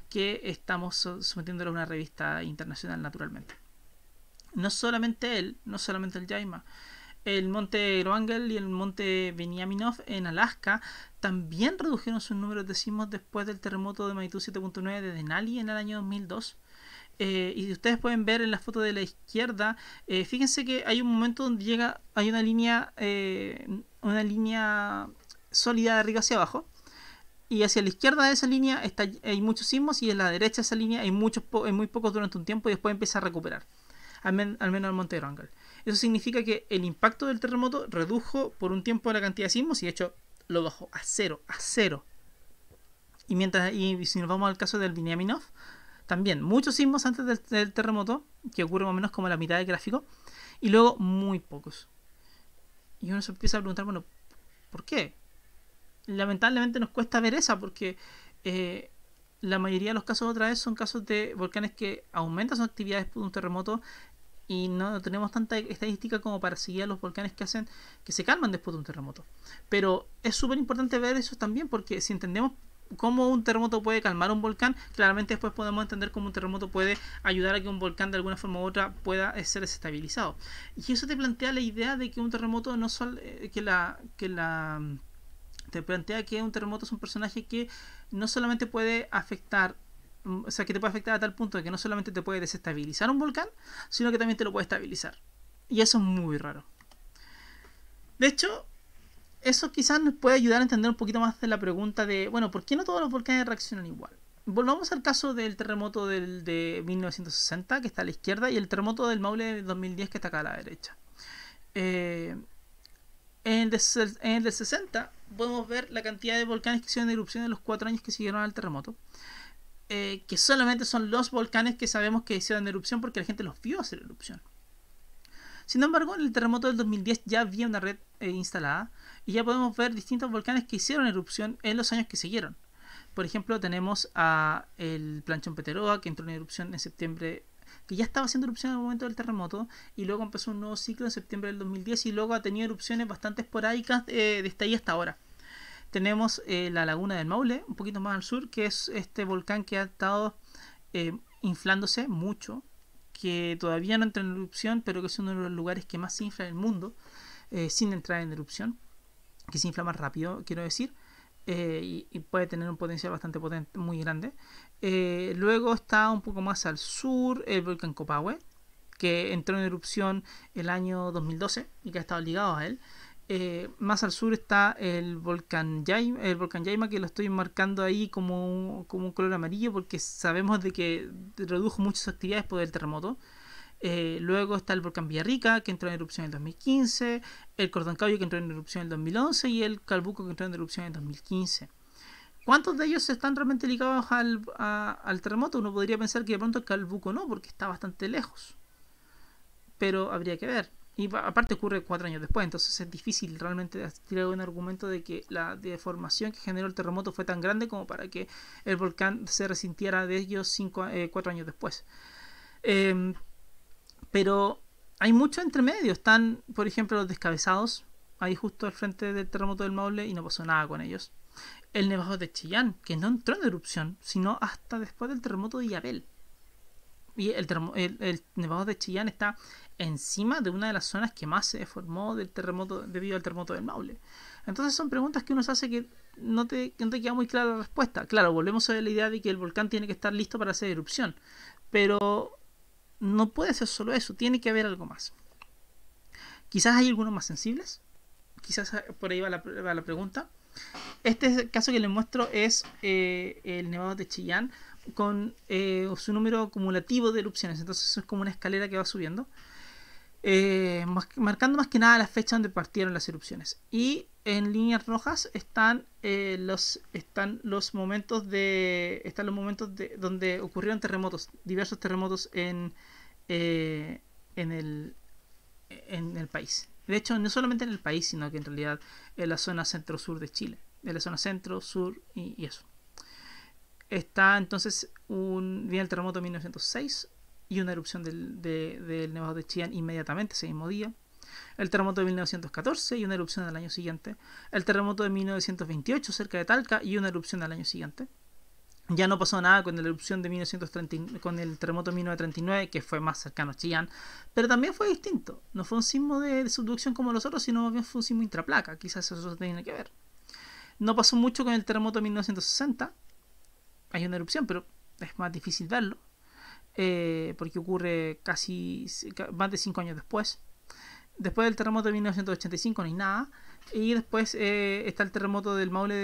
que estamos sometiéndolo a una revista internacional naturalmente. No solamente él, no solamente el Jaima. El monte Groangel y el monte Beniaminov en Alaska también redujeron sus números de sismos después del terremoto de magnitud 7.9 de Denali en el año 2002. Eh, y ustedes pueden ver en la foto de la izquierda, eh, fíjense que hay un momento donde llega, hay una línea, eh, una línea sólida de arriba hacia abajo, y hacia la izquierda de esa línea hay muchos sismos y en la derecha de esa línea hay, muchos muy pocos durante un tiempo y después empieza a recuperar, al, menos al Monte Rangel. Eso significa que el impacto del terremoto redujo por un tiempo la cantidad de sismos y de hecho lo bajó a cero, a cero. Y mientras y si nos vamos al caso del Viniaminov, también muchos sismos antes del, terremoto, que ocurre más o menos como la mitad del gráfico, y luego muy pocos. Y uno se empieza a preguntar, bueno, ¿por qué? Lamentablemente nos cuesta ver esa, porque eh, la mayoría de los casos otra vez son casos de volcanes que aumentan su actividad después de un terremoto y no tenemos tanta estadística como para seguir a los volcanes que hacen que se calman después de un terremoto. Pero es súper importante ver eso también porque si entendemos cómo un terremoto puede calmar un volcán, claramente después podemos entender cómo un terremoto puede ayudar a que un volcán de alguna forma u otra pueda eh, ser desestabilizado. Y eso te plantea la idea de que un terremoto no solo eh, que la que la mm, te plantea que un terremoto es un personaje que no solamente puede afectar mm, o sea, que te puede afectar a tal punto de que no solamente te puede desestabilizar un volcán, sino que también te lo puede estabilizar. Y eso es muy raro. De hecho, eso quizás nos puede ayudar a entender un poquito más de la pregunta de, bueno, ¿por qué no todos los volcanes reaccionan igual? Volvamos al caso del terremoto del, de 1960, que está a la izquierda, y el terremoto del Maule de 2010, que está acá a la derecha. Eh, en, el de, 60 podemos ver la cantidad de volcanes que hicieron erupción en los cuatro años que siguieron al terremoto. Eh, que solamente son los volcanes que sabemos que hicieron erupción porque la gente los vio hacer erupción. Sin embargo, en el terremoto del 2010 ya había una red eh, instalada y ya podemos ver distintos volcanes que hicieron erupción en los años que siguieron. Por ejemplo, tenemos a el planchón Peteroa que entró en erupción en septiembre que ya estaba haciendo erupción en el momento del terremoto y luego empezó un nuevo ciclo en septiembre del 2010 y luego ha tenido erupciones bastante esporádicas desde eh, ahí hasta ahora. Tenemos eh, la laguna del Maule, un poquito más al sur, que es este volcán que ha estado eh, inflándose mucho, que todavía no entra en erupción, pero que es uno de los lugares que más se infla en el mundo sin entrar en erupción que se infla más rápido, quiero decir, eh, y, puede tener un potencial bastante potente, muy grande. Eh, luego está un poco más al sur el volcán Copahue, que entró en erupción el año 2012 y que ha estado ligado a él. Eh, más al sur está el volcán Yaima, el volcán que lo estoy marcando ahí como un, como un color amarillo porque sabemos de que redujo muchas actividades por el terremoto. Eh, luego está el volcán Villarrica, que entró en erupción en 2015, el cordón Cabio, que entró en erupción en 2011, y el Calbuco, que entró en erupción en 2015. ¿Cuántos de ellos están realmente ligados al, al terremoto? Uno podría pensar que de pronto el Calbuco no, porque está bastante lejos. Pero habría que ver. Y aparte ocurre cuatro años después, entonces es difícil realmente tirar un argumento de que la deformación que generó el terremoto fue tan grande como para que el volcán se resintiera de ellos cinco, eh, cuatro años después. Eh, pero hay mucho entre medio. Están, por ejemplo, los descabezados, ahí justo al frente del terremoto del Maule, y no pasó nada con ellos. El nevado de Chillán, que no entró en erupción, sino hasta después del terremoto de Yabel. Y el, el, nevado de Chillán está encima de una de las zonas que más se deformó del terremoto, debido al terremoto del Maule. Entonces son preguntas que uno se hace que no te, que no te queda muy clara la respuesta. Claro, volvemos a la idea de que el volcán tiene que estar listo para hacer erupción. Pero no puede ser solo eso, tiene que haber algo más. Quizás hay algunos más sensibles, quizás eh, por ahí va la, pregunta. Este caso que les muestro es eh, el Nevado de Chillán con eh, su número acumulativo de erupciones, entonces eso es como una escalera que va subiendo. Eh, marcando más que nada la fecha donde partieron las erupciones. Y en líneas rojas están eh, los están los momentos de están los momentos de donde ocurrieron terremotos, diversos terremotos en eh, en el en el país. De hecho, no solamente en el país, sino que en realidad en la zona centro-sur de Chile, en la zona centro-sur y, eso. Está entonces un viene el terremoto de 1906, y una erupción del, del Nevado de Chillán inmediatamente ese mismo día, el terremoto de 1914 y una erupción al año siguiente, el terremoto de 1928 cerca de Talca y una erupción al año siguiente. Ya no pasó nada con la erupción de 1930, con el terremoto de 1939, que fue más cercano a Chillán, pero también fue distinto. No fue un sismo de, subducción como los otros, sino más bien fue un sismo intraplaca, quizás eso tiene que ver. No pasó mucho con el terremoto de 1960, hay una erupción, pero es más difícil verlo. Eh, porque ocurre casi más de 5 años después. Después del terremoto de 1985 no hay nada. Y después eh, está el terremoto del Maule.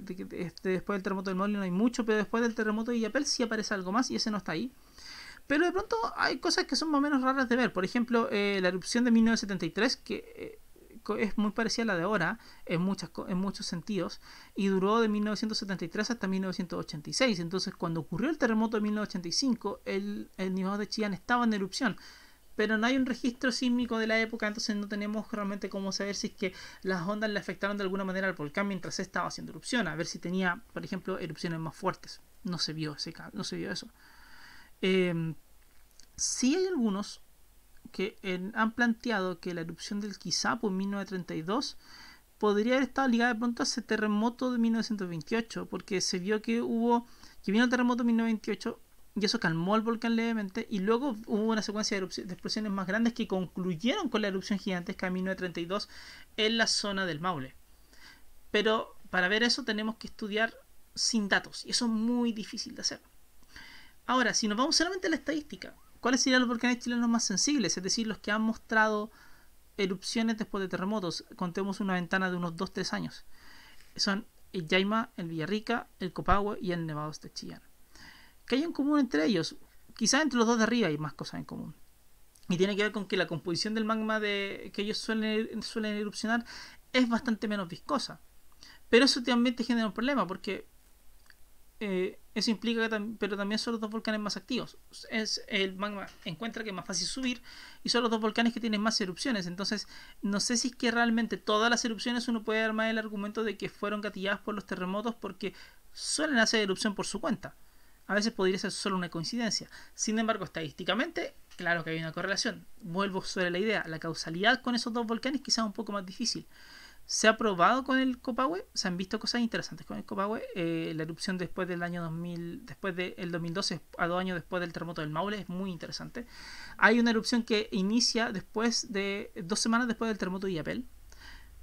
De, este, después del terremoto del Maule no hay mucho, pero después del terremoto de Yapel sí aparece algo más y ese no está ahí. Pero de pronto hay cosas que son más o menos raras de ver. Por ejemplo, eh, la erupción de 1973, que es muy parecida a la de ahora en, en muchos sentidos y duró de 1973 hasta 1986. Entonces cuando ocurrió el terremoto de 1985 el, el de Chillán estaba en erupción pero no hay un registro sísmico de la época, entonces no tenemos realmente cómo saber si es que las ondas le afectaron de alguna manera al volcán mientras estaba haciendo erupción, a ver si tenía, por ejemplo, erupciones más fuertes. No se vio, ese, no se vio eso. Si em, sí hay algunos que han planteado que la erupción del Kisapo en 1932 podría haber estado ligada de pronto a ese terremoto de 1928, porque se vio que hubo, que vino el terremoto de 1928 y eso calmó el volcán levemente y luego hubo una secuencia de, de explosiones más grandes que concluyeron con la erupción gigantesca de 1932 en la zona del Maule. Pero para ver eso tenemos que estudiar sin datos y eso es muy difícil de hacer. Ahora, si nos vamos solamente a la estadística, ¿Cuáles serían los volcanes chilenos más sensibles? Es decir, los que han mostrado erupciones después de terremotos. Contemos una ventana de unos 2-3 años. Son el Yaima, el Villarrica, el Copagua y el Nevado de Chillán. ¿Qué hay en común entre ellos? Quizás entre los dos de arriba hay más cosas en común. Y tiene que ver con que la composición del magma de, que ellos suelen, suelen erupcionar es bastante menos viscosa. Pero eso también te genera un problema porque eh, eso implica que pero también son los dos volcanes más activos. Es el magma encuentra que es más fácil subir y son los dos volcanes que tienen más erupciones. Entonces, no sé si es que realmente todas las erupciones uno puede armar el argumento de que fueron gatilladas por los terremotos porque suelen hacer erupción por su cuenta. A veces podría ser solo una coincidencia. Sin embargo, estadísticamente, claro que hay una correlación. Vuelvo sobre la idea. La causalidad con esos dos volcanes quizás es un poco más difícil. Se ha probado con el Copahue, se han visto cosas interesantes con el Copahue. Eh, la erupción después del año 2000, después del 2012, a dos años después del terremoto del Maule, es muy interesante. Hay una erupción que inicia después de dos semanas después del terremoto de Yapel.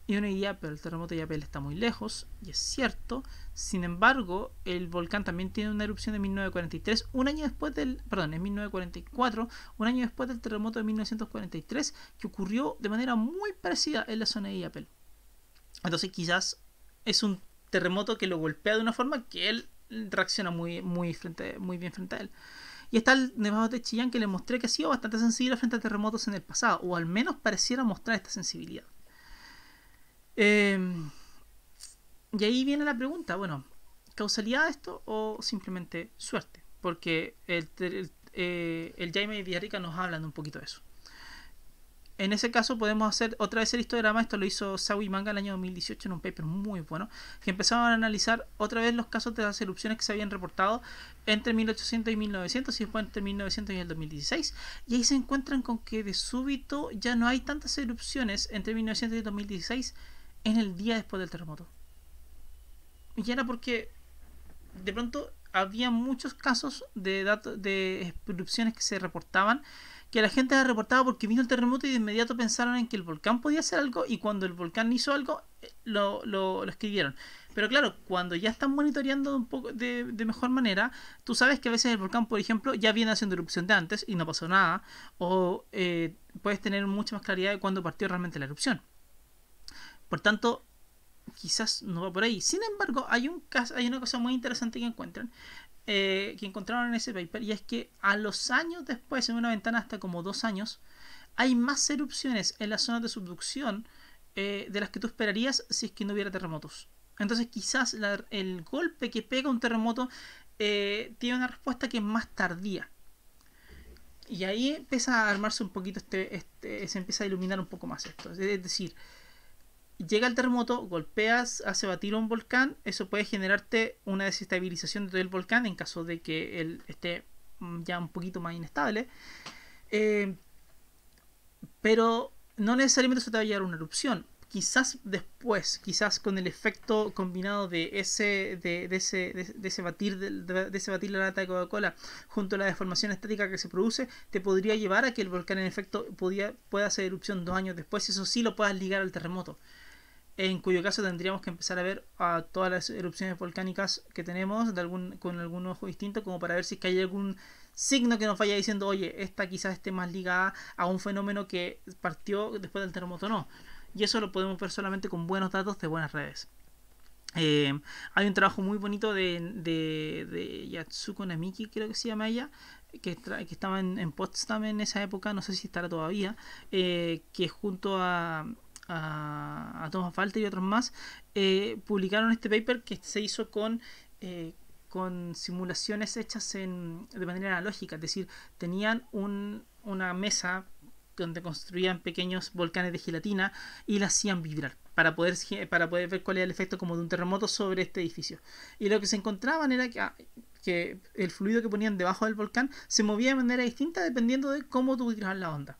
Y uno diría, pero el terremoto de Yapel está muy lejos, y es cierto. Sin embargo, el volcán también tiene una erupción de 1943, un año después del, perdón, en 1944, un año después del terremoto de 1943, que ocurrió de manera muy parecida en la zona de Yapel. Entonces quizás es un terremoto que lo golpea de una forma que él reacciona muy, muy, frente, muy bien frente a él. Y está el Nevado de Chillán que le mostré que ha sido bastante sensible frente a terremotos en el pasado, o al menos pareciera mostrar esta sensibilidad. Em, y ahí viene la pregunta, bueno, ¿causalidad esto o simplemente suerte? Porque eh, el, Jaime Villarrica nos habla de un poquito de eso en ese caso podemos hacer otra vez el histograma, esto lo hizo Sawi Manga el año 2018 en un paper muy bueno, que empezaban a analizar otra vez los casos de las erupciones que se habían reportado entre 1800 y 1900 y después entre 1900 y el 2016, y ahí se encuentran con que de súbito ya no hay tantas erupciones entre 1900 y 2016 en el día después del terremoto. Y era porque de pronto había muchos casos de, datos, de erupciones que se reportaban que la gente ha reportado porque vino el terremoto y de inmediato pensaron en que el volcán podía hacer algo y cuando el volcán hizo algo eh, lo, lo, escribieron. Pero claro, cuando ya están monitoreando un poco de, mejor manera, tú sabes que a veces el volcán, por ejemplo, ya viene haciendo erupción de antes y no pasó nada, o eh, puedes tener mucha más claridad de cuándo partió realmente la erupción. Por tanto, quizás no va por ahí. Sin embargo, hay, un caso, hay una cosa muy interesante que encuentran, eh, que encontraron en ese paper, y es que a los años después, en una ventana hasta como dos años, hay más erupciones en la zona de subducción eh, de las que tú esperarías si es que no hubiera terremotos. Entonces quizás el golpe que pega un terremoto eh, tiene una respuesta que es más tardía. Y ahí empieza a armarse un poquito, este, este, se empieza a iluminar un poco más esto. Es decir, llega el terremoto, golpeas, hace batir un volcán, eso puede generarte una desestabilización de todo el volcán en caso de que él esté mm, ya un poquito más inestable. Eh, pero no necesariamente eso te va a llevar a una erupción. Quizás después, quizás con el efecto combinado de ese, de, de ese, de, ese batir de, ese batir la lata de Coca-Cola junto a la deformación estática que se produce, te podría llevar a que el volcán en efecto pueda hacer erupción dos años después, eso sí lo puedas ligar al terremoto en cuyo caso tendríamos que empezar a ver a todas las erupciones volcánicas que tenemos con algún ojo distinto, como para ver si es que hay algún signo que nos vaya diciendo, oye, esta quizás esté más ligada a un fenómeno que partió después del terremoto no. Y eso lo podemos ver solamente con buenos datos de buenas redes. Eh, hay un trabajo muy bonito de, de, de, Yatsuko Namiki, creo que se llama ella, que, estaba en, en, Potsdam en esa época, no sé si estará todavía, eh, que junto a a, a Thomas y otros más, eh, publicaron este paper que se hizo con, eh, con simulaciones hechas de manera analógica, es decir, tenían una mesa donde construían pequeños volcanes de gelatina y la hacían vibrar para poder, para poder ver cuál era el efecto como de un terremoto sobre este edificio. Y lo que se encontraban era que, ah, que el fluido que ponían debajo del volcán se movía de manera distinta dependiendo de cómo tú la onda.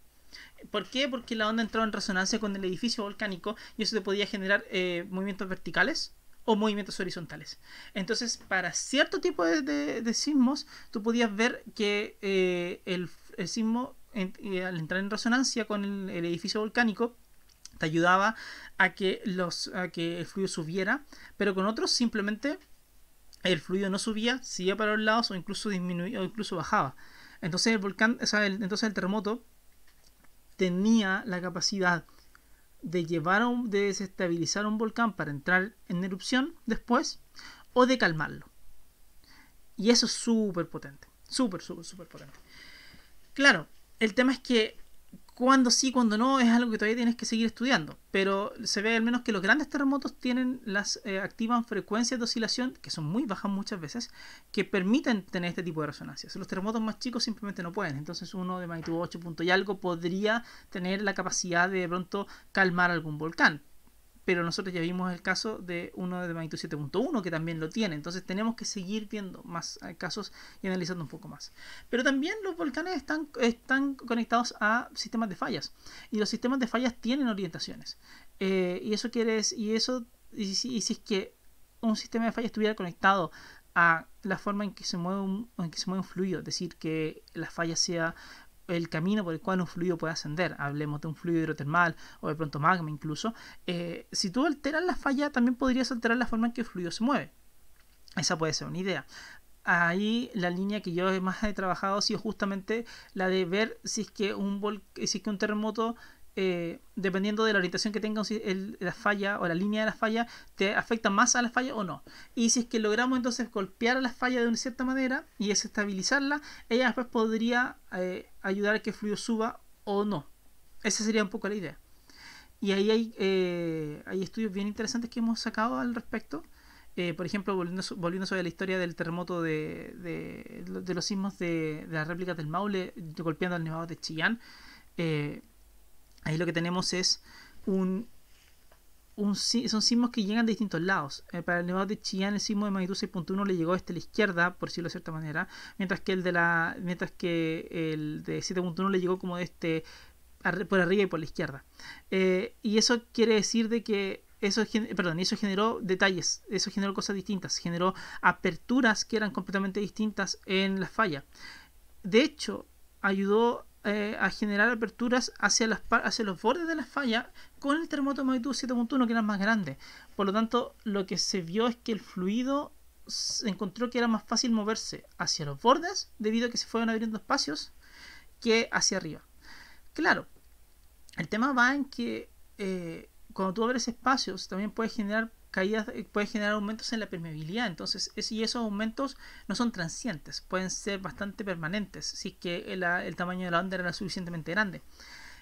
¿Por qué? Porque la onda entraba en resonancia con el edificio volcánico y eso te podía generar eh, movimientos verticales o movimientos horizontales. Entonces, para cierto tipo de, sismos, tú podías ver que eh, el, sismo, al entrar en resonancia con el, edificio volcánico, te ayudaba a que, los, que el fluido subiera, pero con otros simplemente el fluido no subía, seguía para los lados o incluso disminuía o incluso bajaba. Entonces el volcán, entonces el terremoto tenía la capacidad de llevar a un, de desestabilizar un volcán para entrar en erupción después o de calmarlo. Y eso es súper potente, súper, súper, súper potente. Claro, el tema es que cuándo sí, cuando no, es algo que todavía tienes que seguir estudiando. Pero se ve al menos que los grandes terremotos tienen las eh, activan frecuencias de oscilación, que son muy bajas muchas veces, que permiten tener este tipo de resonancias. Los terremotos más chicos simplemente no pueden. Entonces uno de magnitud 8 y algo podría tener la capacidad de, de pronto calmar algún volcán pero nosotros ya vimos el caso de uno de magnitud 7.1 que también lo tiene, entonces tenemos que seguir viendo más eh, casos y analizando un poco más. Pero también los volcanes están, están conectados a sistemas de fallas y los sistemas de fallas tienen orientaciones. Eh, y eso quiere y eso, si, es que un sistema de fallas estuviera conectado a la forma en que se mueve un, en que se mueve un fluido, es decir, que la falla sea el camino por el cual un fluido puede ascender, hablemos de un fluido hidrotermal o de pronto magma incluso, eh, si tú alteras la falla también podrías alterar la forma en que el fluido se mueve. Esa puede ser una idea. Ahí la línea que yo más he trabajado ha sido justamente la de ver si es que un, si es que un terremoto eh, dependiendo de la orientación que tenga la falla o la línea de la falla, te afecta más a la falla o no. Y si es que logramos entonces golpear a la falla de una cierta manera y desestabilizarla, ella después podría eh, ayudar a que el fluido suba o no. Esa sería un poco la idea. Y ahí hay, eh, hay estudios bien interesantes que hemos sacado al respecto. por ejemplo, volviendo, sobre la historia del terremoto de, los sismos de, de, las réplicas del Maule, golpeando al nevado de Chillán ahí lo que tenemos es un, un son sismos que llegan de distintos lados. para el Nevado de Chillán el sismo de magnitud 6.1 le llegó a la izquierda, por decirlo de cierta manera, mientras que el de la mientras que el de 7.1 le llegó como de este por arriba y por la izquierda. Eh, y eso quiere decir de que eso, perdón, eso generó detalles, eso generó cosas distintas, generó aperturas que eran completamente distintas en la falla. De hecho, ayudó eh, a generar aperturas hacia, hacia los bordes de la falla con el terremoto de magnitud 7.1 que era más grande. Por lo tanto, lo que se vio es que el fluido se encontró que era más fácil moverse hacia los bordes debido a que se fueron abriendo espacios que hacia arriba. Claro, el tema va en que eh, cuando tú abres espacios también puedes generar caídas eh, puede generar aumentos en la permeabilidad. Entonces, y esos aumentos no son transientes, pueden ser bastante permanentes si es que el, ah, tamaño de la onda era suficientemente grande.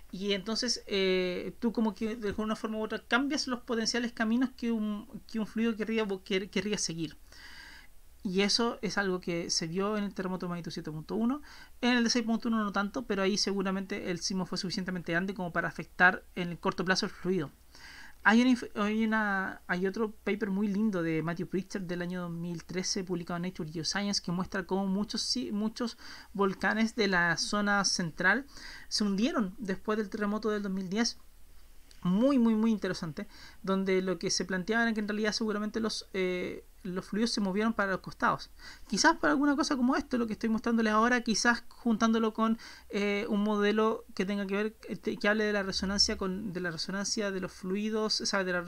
Y entonces eh, tú como que de alguna forma u otra cambias los potenciales caminos que un, un fluido querría, querría seguir. Y eso es algo que se vio en el terremoto de magnitud 7.1. En el de 6.1 no tanto, pero ahí seguramente el sismo fue suficientemente grande como para afectar en el corto plazo el fluido. Hay, una, hay, otro paper muy lindo de Matthew Pritchard del año 2013 publicado en Nature Geoscience que muestra cómo muchos, muchos volcanes de la zona central se hundieron después del terremoto del 2010 muy, muy, muy interesante, donde lo que se planteaba era que en realidad seguramente los, eh, los fluidos se movieron para los costados. Quizás para alguna cosa como esto, lo que estoy mostrándoles ahora, quizás juntándolo con eh, un modelo que tenga que ver, este, que hable de la resonancia con, de la resonancia de los fluidos, de la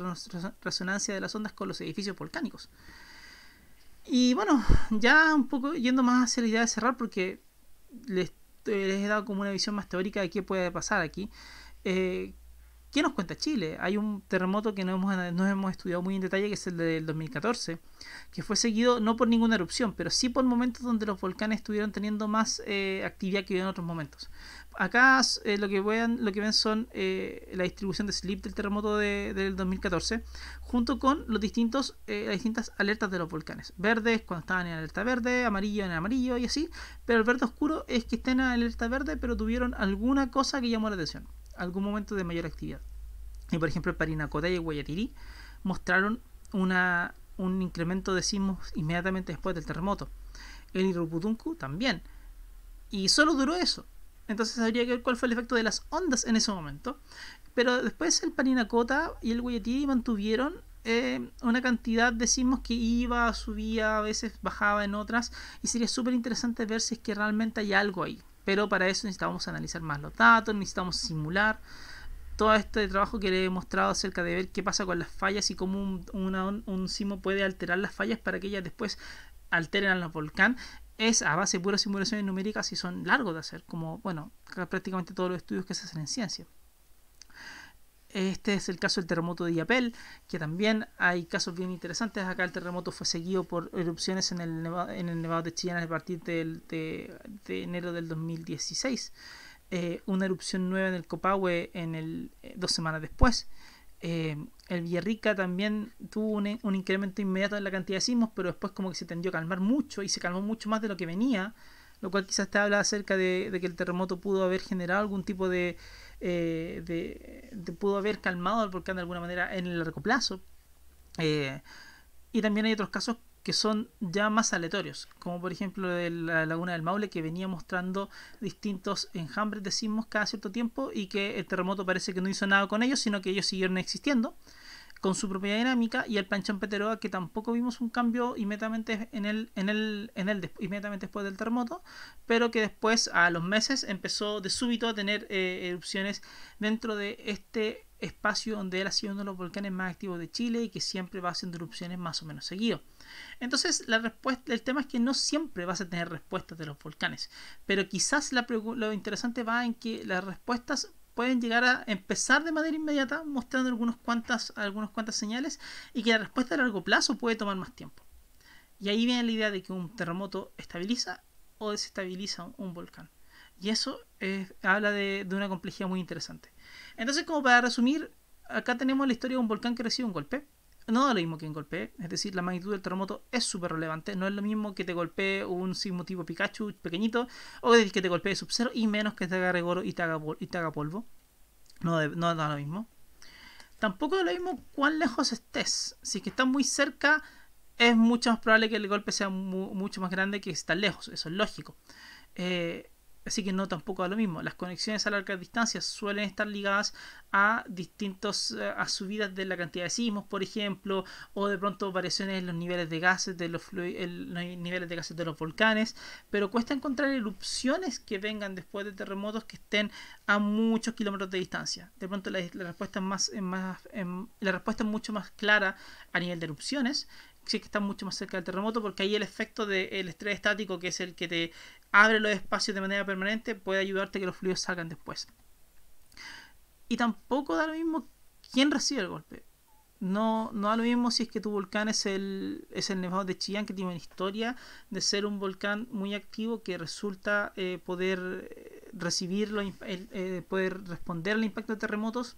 resonancia de las ondas con los edificios volcánicos. Y bueno, ya un poco yendo más hacia la idea de cerrar, porque les, eh, he dado como una visión más teórica de qué puede pasar aquí. ¿Qué nos cuenta Chile? Hay un terremoto que no hemos, hemos estudiado muy en detalle, que es el del 2014, que fue seguido no por ninguna erupción, pero sí por momentos donde los volcanes estuvieron teniendo más eh, actividad que en otros momentos. Acá eh, lo, que ven, lo que ven son eh, la distribución de slip del terremoto del 2014, junto con los distintos, las distintas alertas de los volcanes. Verdes cuando estaban en alerta verde, amarillo en amarillo y así, pero el verde oscuro es que estén en alerta verde, pero tuvieron alguna cosa que llamó la atención algún momento de mayor actividad. Y por ejemplo, el Parinacota y Guayatirí mostraron una, un incremento de sismos inmediatamente después del terremoto. El Iruputunku también. Y solo duró eso. Entonces habría que ver cuál fue el efecto de las ondas en ese momento. Pero después el Parinacota y el Guayatirí mantuvieron eh, una cantidad de sismos que iba, subía, a veces bajaba en otras. Y sería súper interesante ver si es que realmente hay algo ahí. Pero para eso necesitamos analizar más los datos, necesitamos simular todo este trabajo que le he mostrado acerca de ver qué pasa con las fallas y cómo un, simo puede alterar las fallas para que ellas después alteren al volcán es a base de puras simulaciones numéricas y son largos de hacer, como bueno, prácticamente todos los estudios que se hacen en ciencia. Este es el caso del terremoto de Yapel, que también hay casos bien interesantes. Acá el terremoto fue seguido por erupciones en el Nevado, en el nevado de Chillán a partir de, enero del 2016. Eh, una erupción nueva en el Copahue en el, eh, dos semanas después. Eh, el Villarrica también tuvo un, incremento inmediato en la cantidad de sismos, pero después como que se tendió a calmar mucho y se calmó mucho más de lo que venía, lo cual quizás te habla acerca de que el terremoto pudo haber generado algún tipo de, eh, de, pudo haber calmado el volcán de alguna manera en el largo plazo. Eh, y también hay otros casos que son ya más aleatorios, como por ejemplo la laguna del Maule que venía mostrando distintos enjambres de sismos cada cierto tiempo y que el terremoto parece que no hizo nada con ellos, sino que ellos siguieron existiendo con su propia dinámica y el Planchón Peteroa que tampoco vimos un cambio inmediatamente en el, en el, en el inmediatamente después del terremoto, pero que después a los meses empezó de súbito a tener eh, erupciones dentro de este espacio donde él ha sido uno de los volcanes más activos de Chile y que siempre va haciendo erupciones más o menos seguido. Entonces, la respuesta, el tema es que no siempre vas a tener respuestas de los volcanes, pero quizás lo interesante va en que las respuestas pueden llegar a empezar de manera inmediata mostrando algunas cuantas, algunas cuantas señales y que la respuesta a largo plazo puede tomar más tiempo. Y ahí viene la idea de que un terremoto estabiliza o desestabiliza un, volcán. Y eso habla de, de una complejidad muy interesante. Entonces, como para resumir, acá tenemos la historia de un volcán que recibe un golpe no da lo mismo que en golpee, es decir, la magnitud del terremoto es súper relevante, no es lo mismo que te golpee un sismo tipo Pikachu pequeñito, o que te golpee sub cero y menos que te haga goro y te haga, polvo, no, da lo mismo. Tampoco da lo mismo cuán lejos estés, si que estás muy cerca es mucho más probable que el golpe sea mucho más grande que si estás lejos, eso es lógico. Eh, Así que no tampoco es lo mismo. Las conexiones a largas distancias suelen estar ligadas a distintos eh, a subidas de la cantidad de sismos, por ejemplo, o de pronto variaciones en los niveles de gases de los, niveles de gases de los volcanes, pero cuesta encontrar erupciones que vengan después de terremotos que estén a muchos kilómetros de distancia. De pronto la, respuesta más, más em, la respuesta es mucho más clara a nivel de erupciones, sí que están mucho más cerca del terremoto, porque ahí el efecto del estrés estático, que es el que te abre los espacios de manera permanente, puede ayudarte a que los fluidos salgan después. Y tampoco da lo mismo quién recibe el golpe. No, no da lo mismo si es que tu volcán es el, es el Nevado de Chillán, que tiene una historia de ser un volcán muy activo que resulta eh, poder eh, recibirlo, eh, poder responder al impacto de terremotos,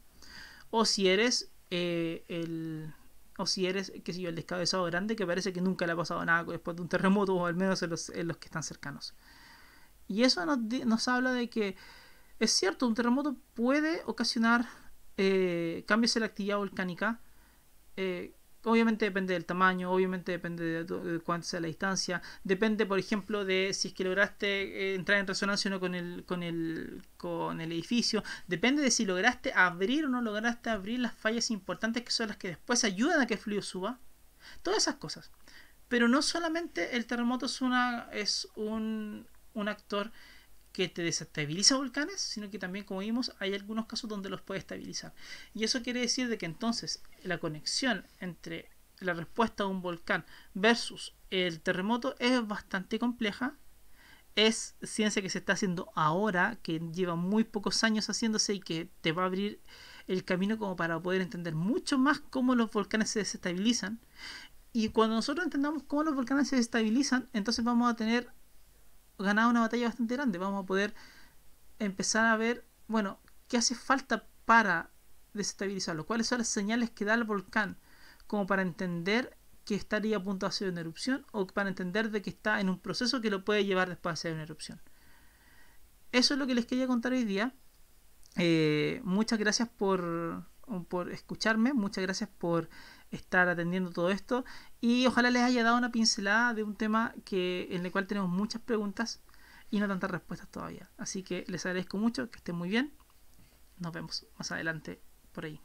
o si eres eh, el o si eres, qué sé yo, el descabezado grande que parece que nunca le ha pasado nada después de un terremoto o al menos en los, que están cercanos. Y eso nos, habla de que es cierto, un terremoto puede ocasionar eh, cambios en la actividad volcánica, eh, Obviamente depende del tamaño, obviamente depende de, cuánto sea la distancia, depende, por ejemplo, de si es que lograste eh, entrar en resonancia o no con el, con el, con el edificio, depende de si lograste abrir o no lograste abrir las fallas importantes que son las que después ayudan a que el fluido suba, todas esas cosas. Pero no solamente el terremoto es, una, es un, un actor que te desestabiliza volcanes, sino que también, como vimos, hay algunos casos donde los puede estabilizar. Y eso quiere decir de que entonces la conexión entre la respuesta a un volcán versus el terremoto es bastante compleja. Es ciencia que se está haciendo ahora, que lleva muy pocos años haciéndose y que te va a abrir el camino como para poder entender mucho más cómo los volcanes se desestabilizan. Y cuando nosotros entendamos cómo los volcanes se desestabilizan, entonces vamos a tener ganado una batalla bastante grande. Vamos a poder empezar a ver, bueno, qué hace falta para desestabilizarlo, cuáles son las señales que da el volcán, como para entender que estaría a punto de hacer una erupción o para entender de que está en un proceso que lo puede llevar después a hacer una erupción. Eso es lo que les quería contar hoy día. Eh, muchas gracias por, por escucharme, muchas gracias por estar atendiendo todo esto y ojalá les haya dado una pincelada de un tema que, en el cual tenemos muchas preguntas y no tantas respuestas todavía. Así que les agradezco mucho, que estén muy bien. Nos vemos más adelante por ahí.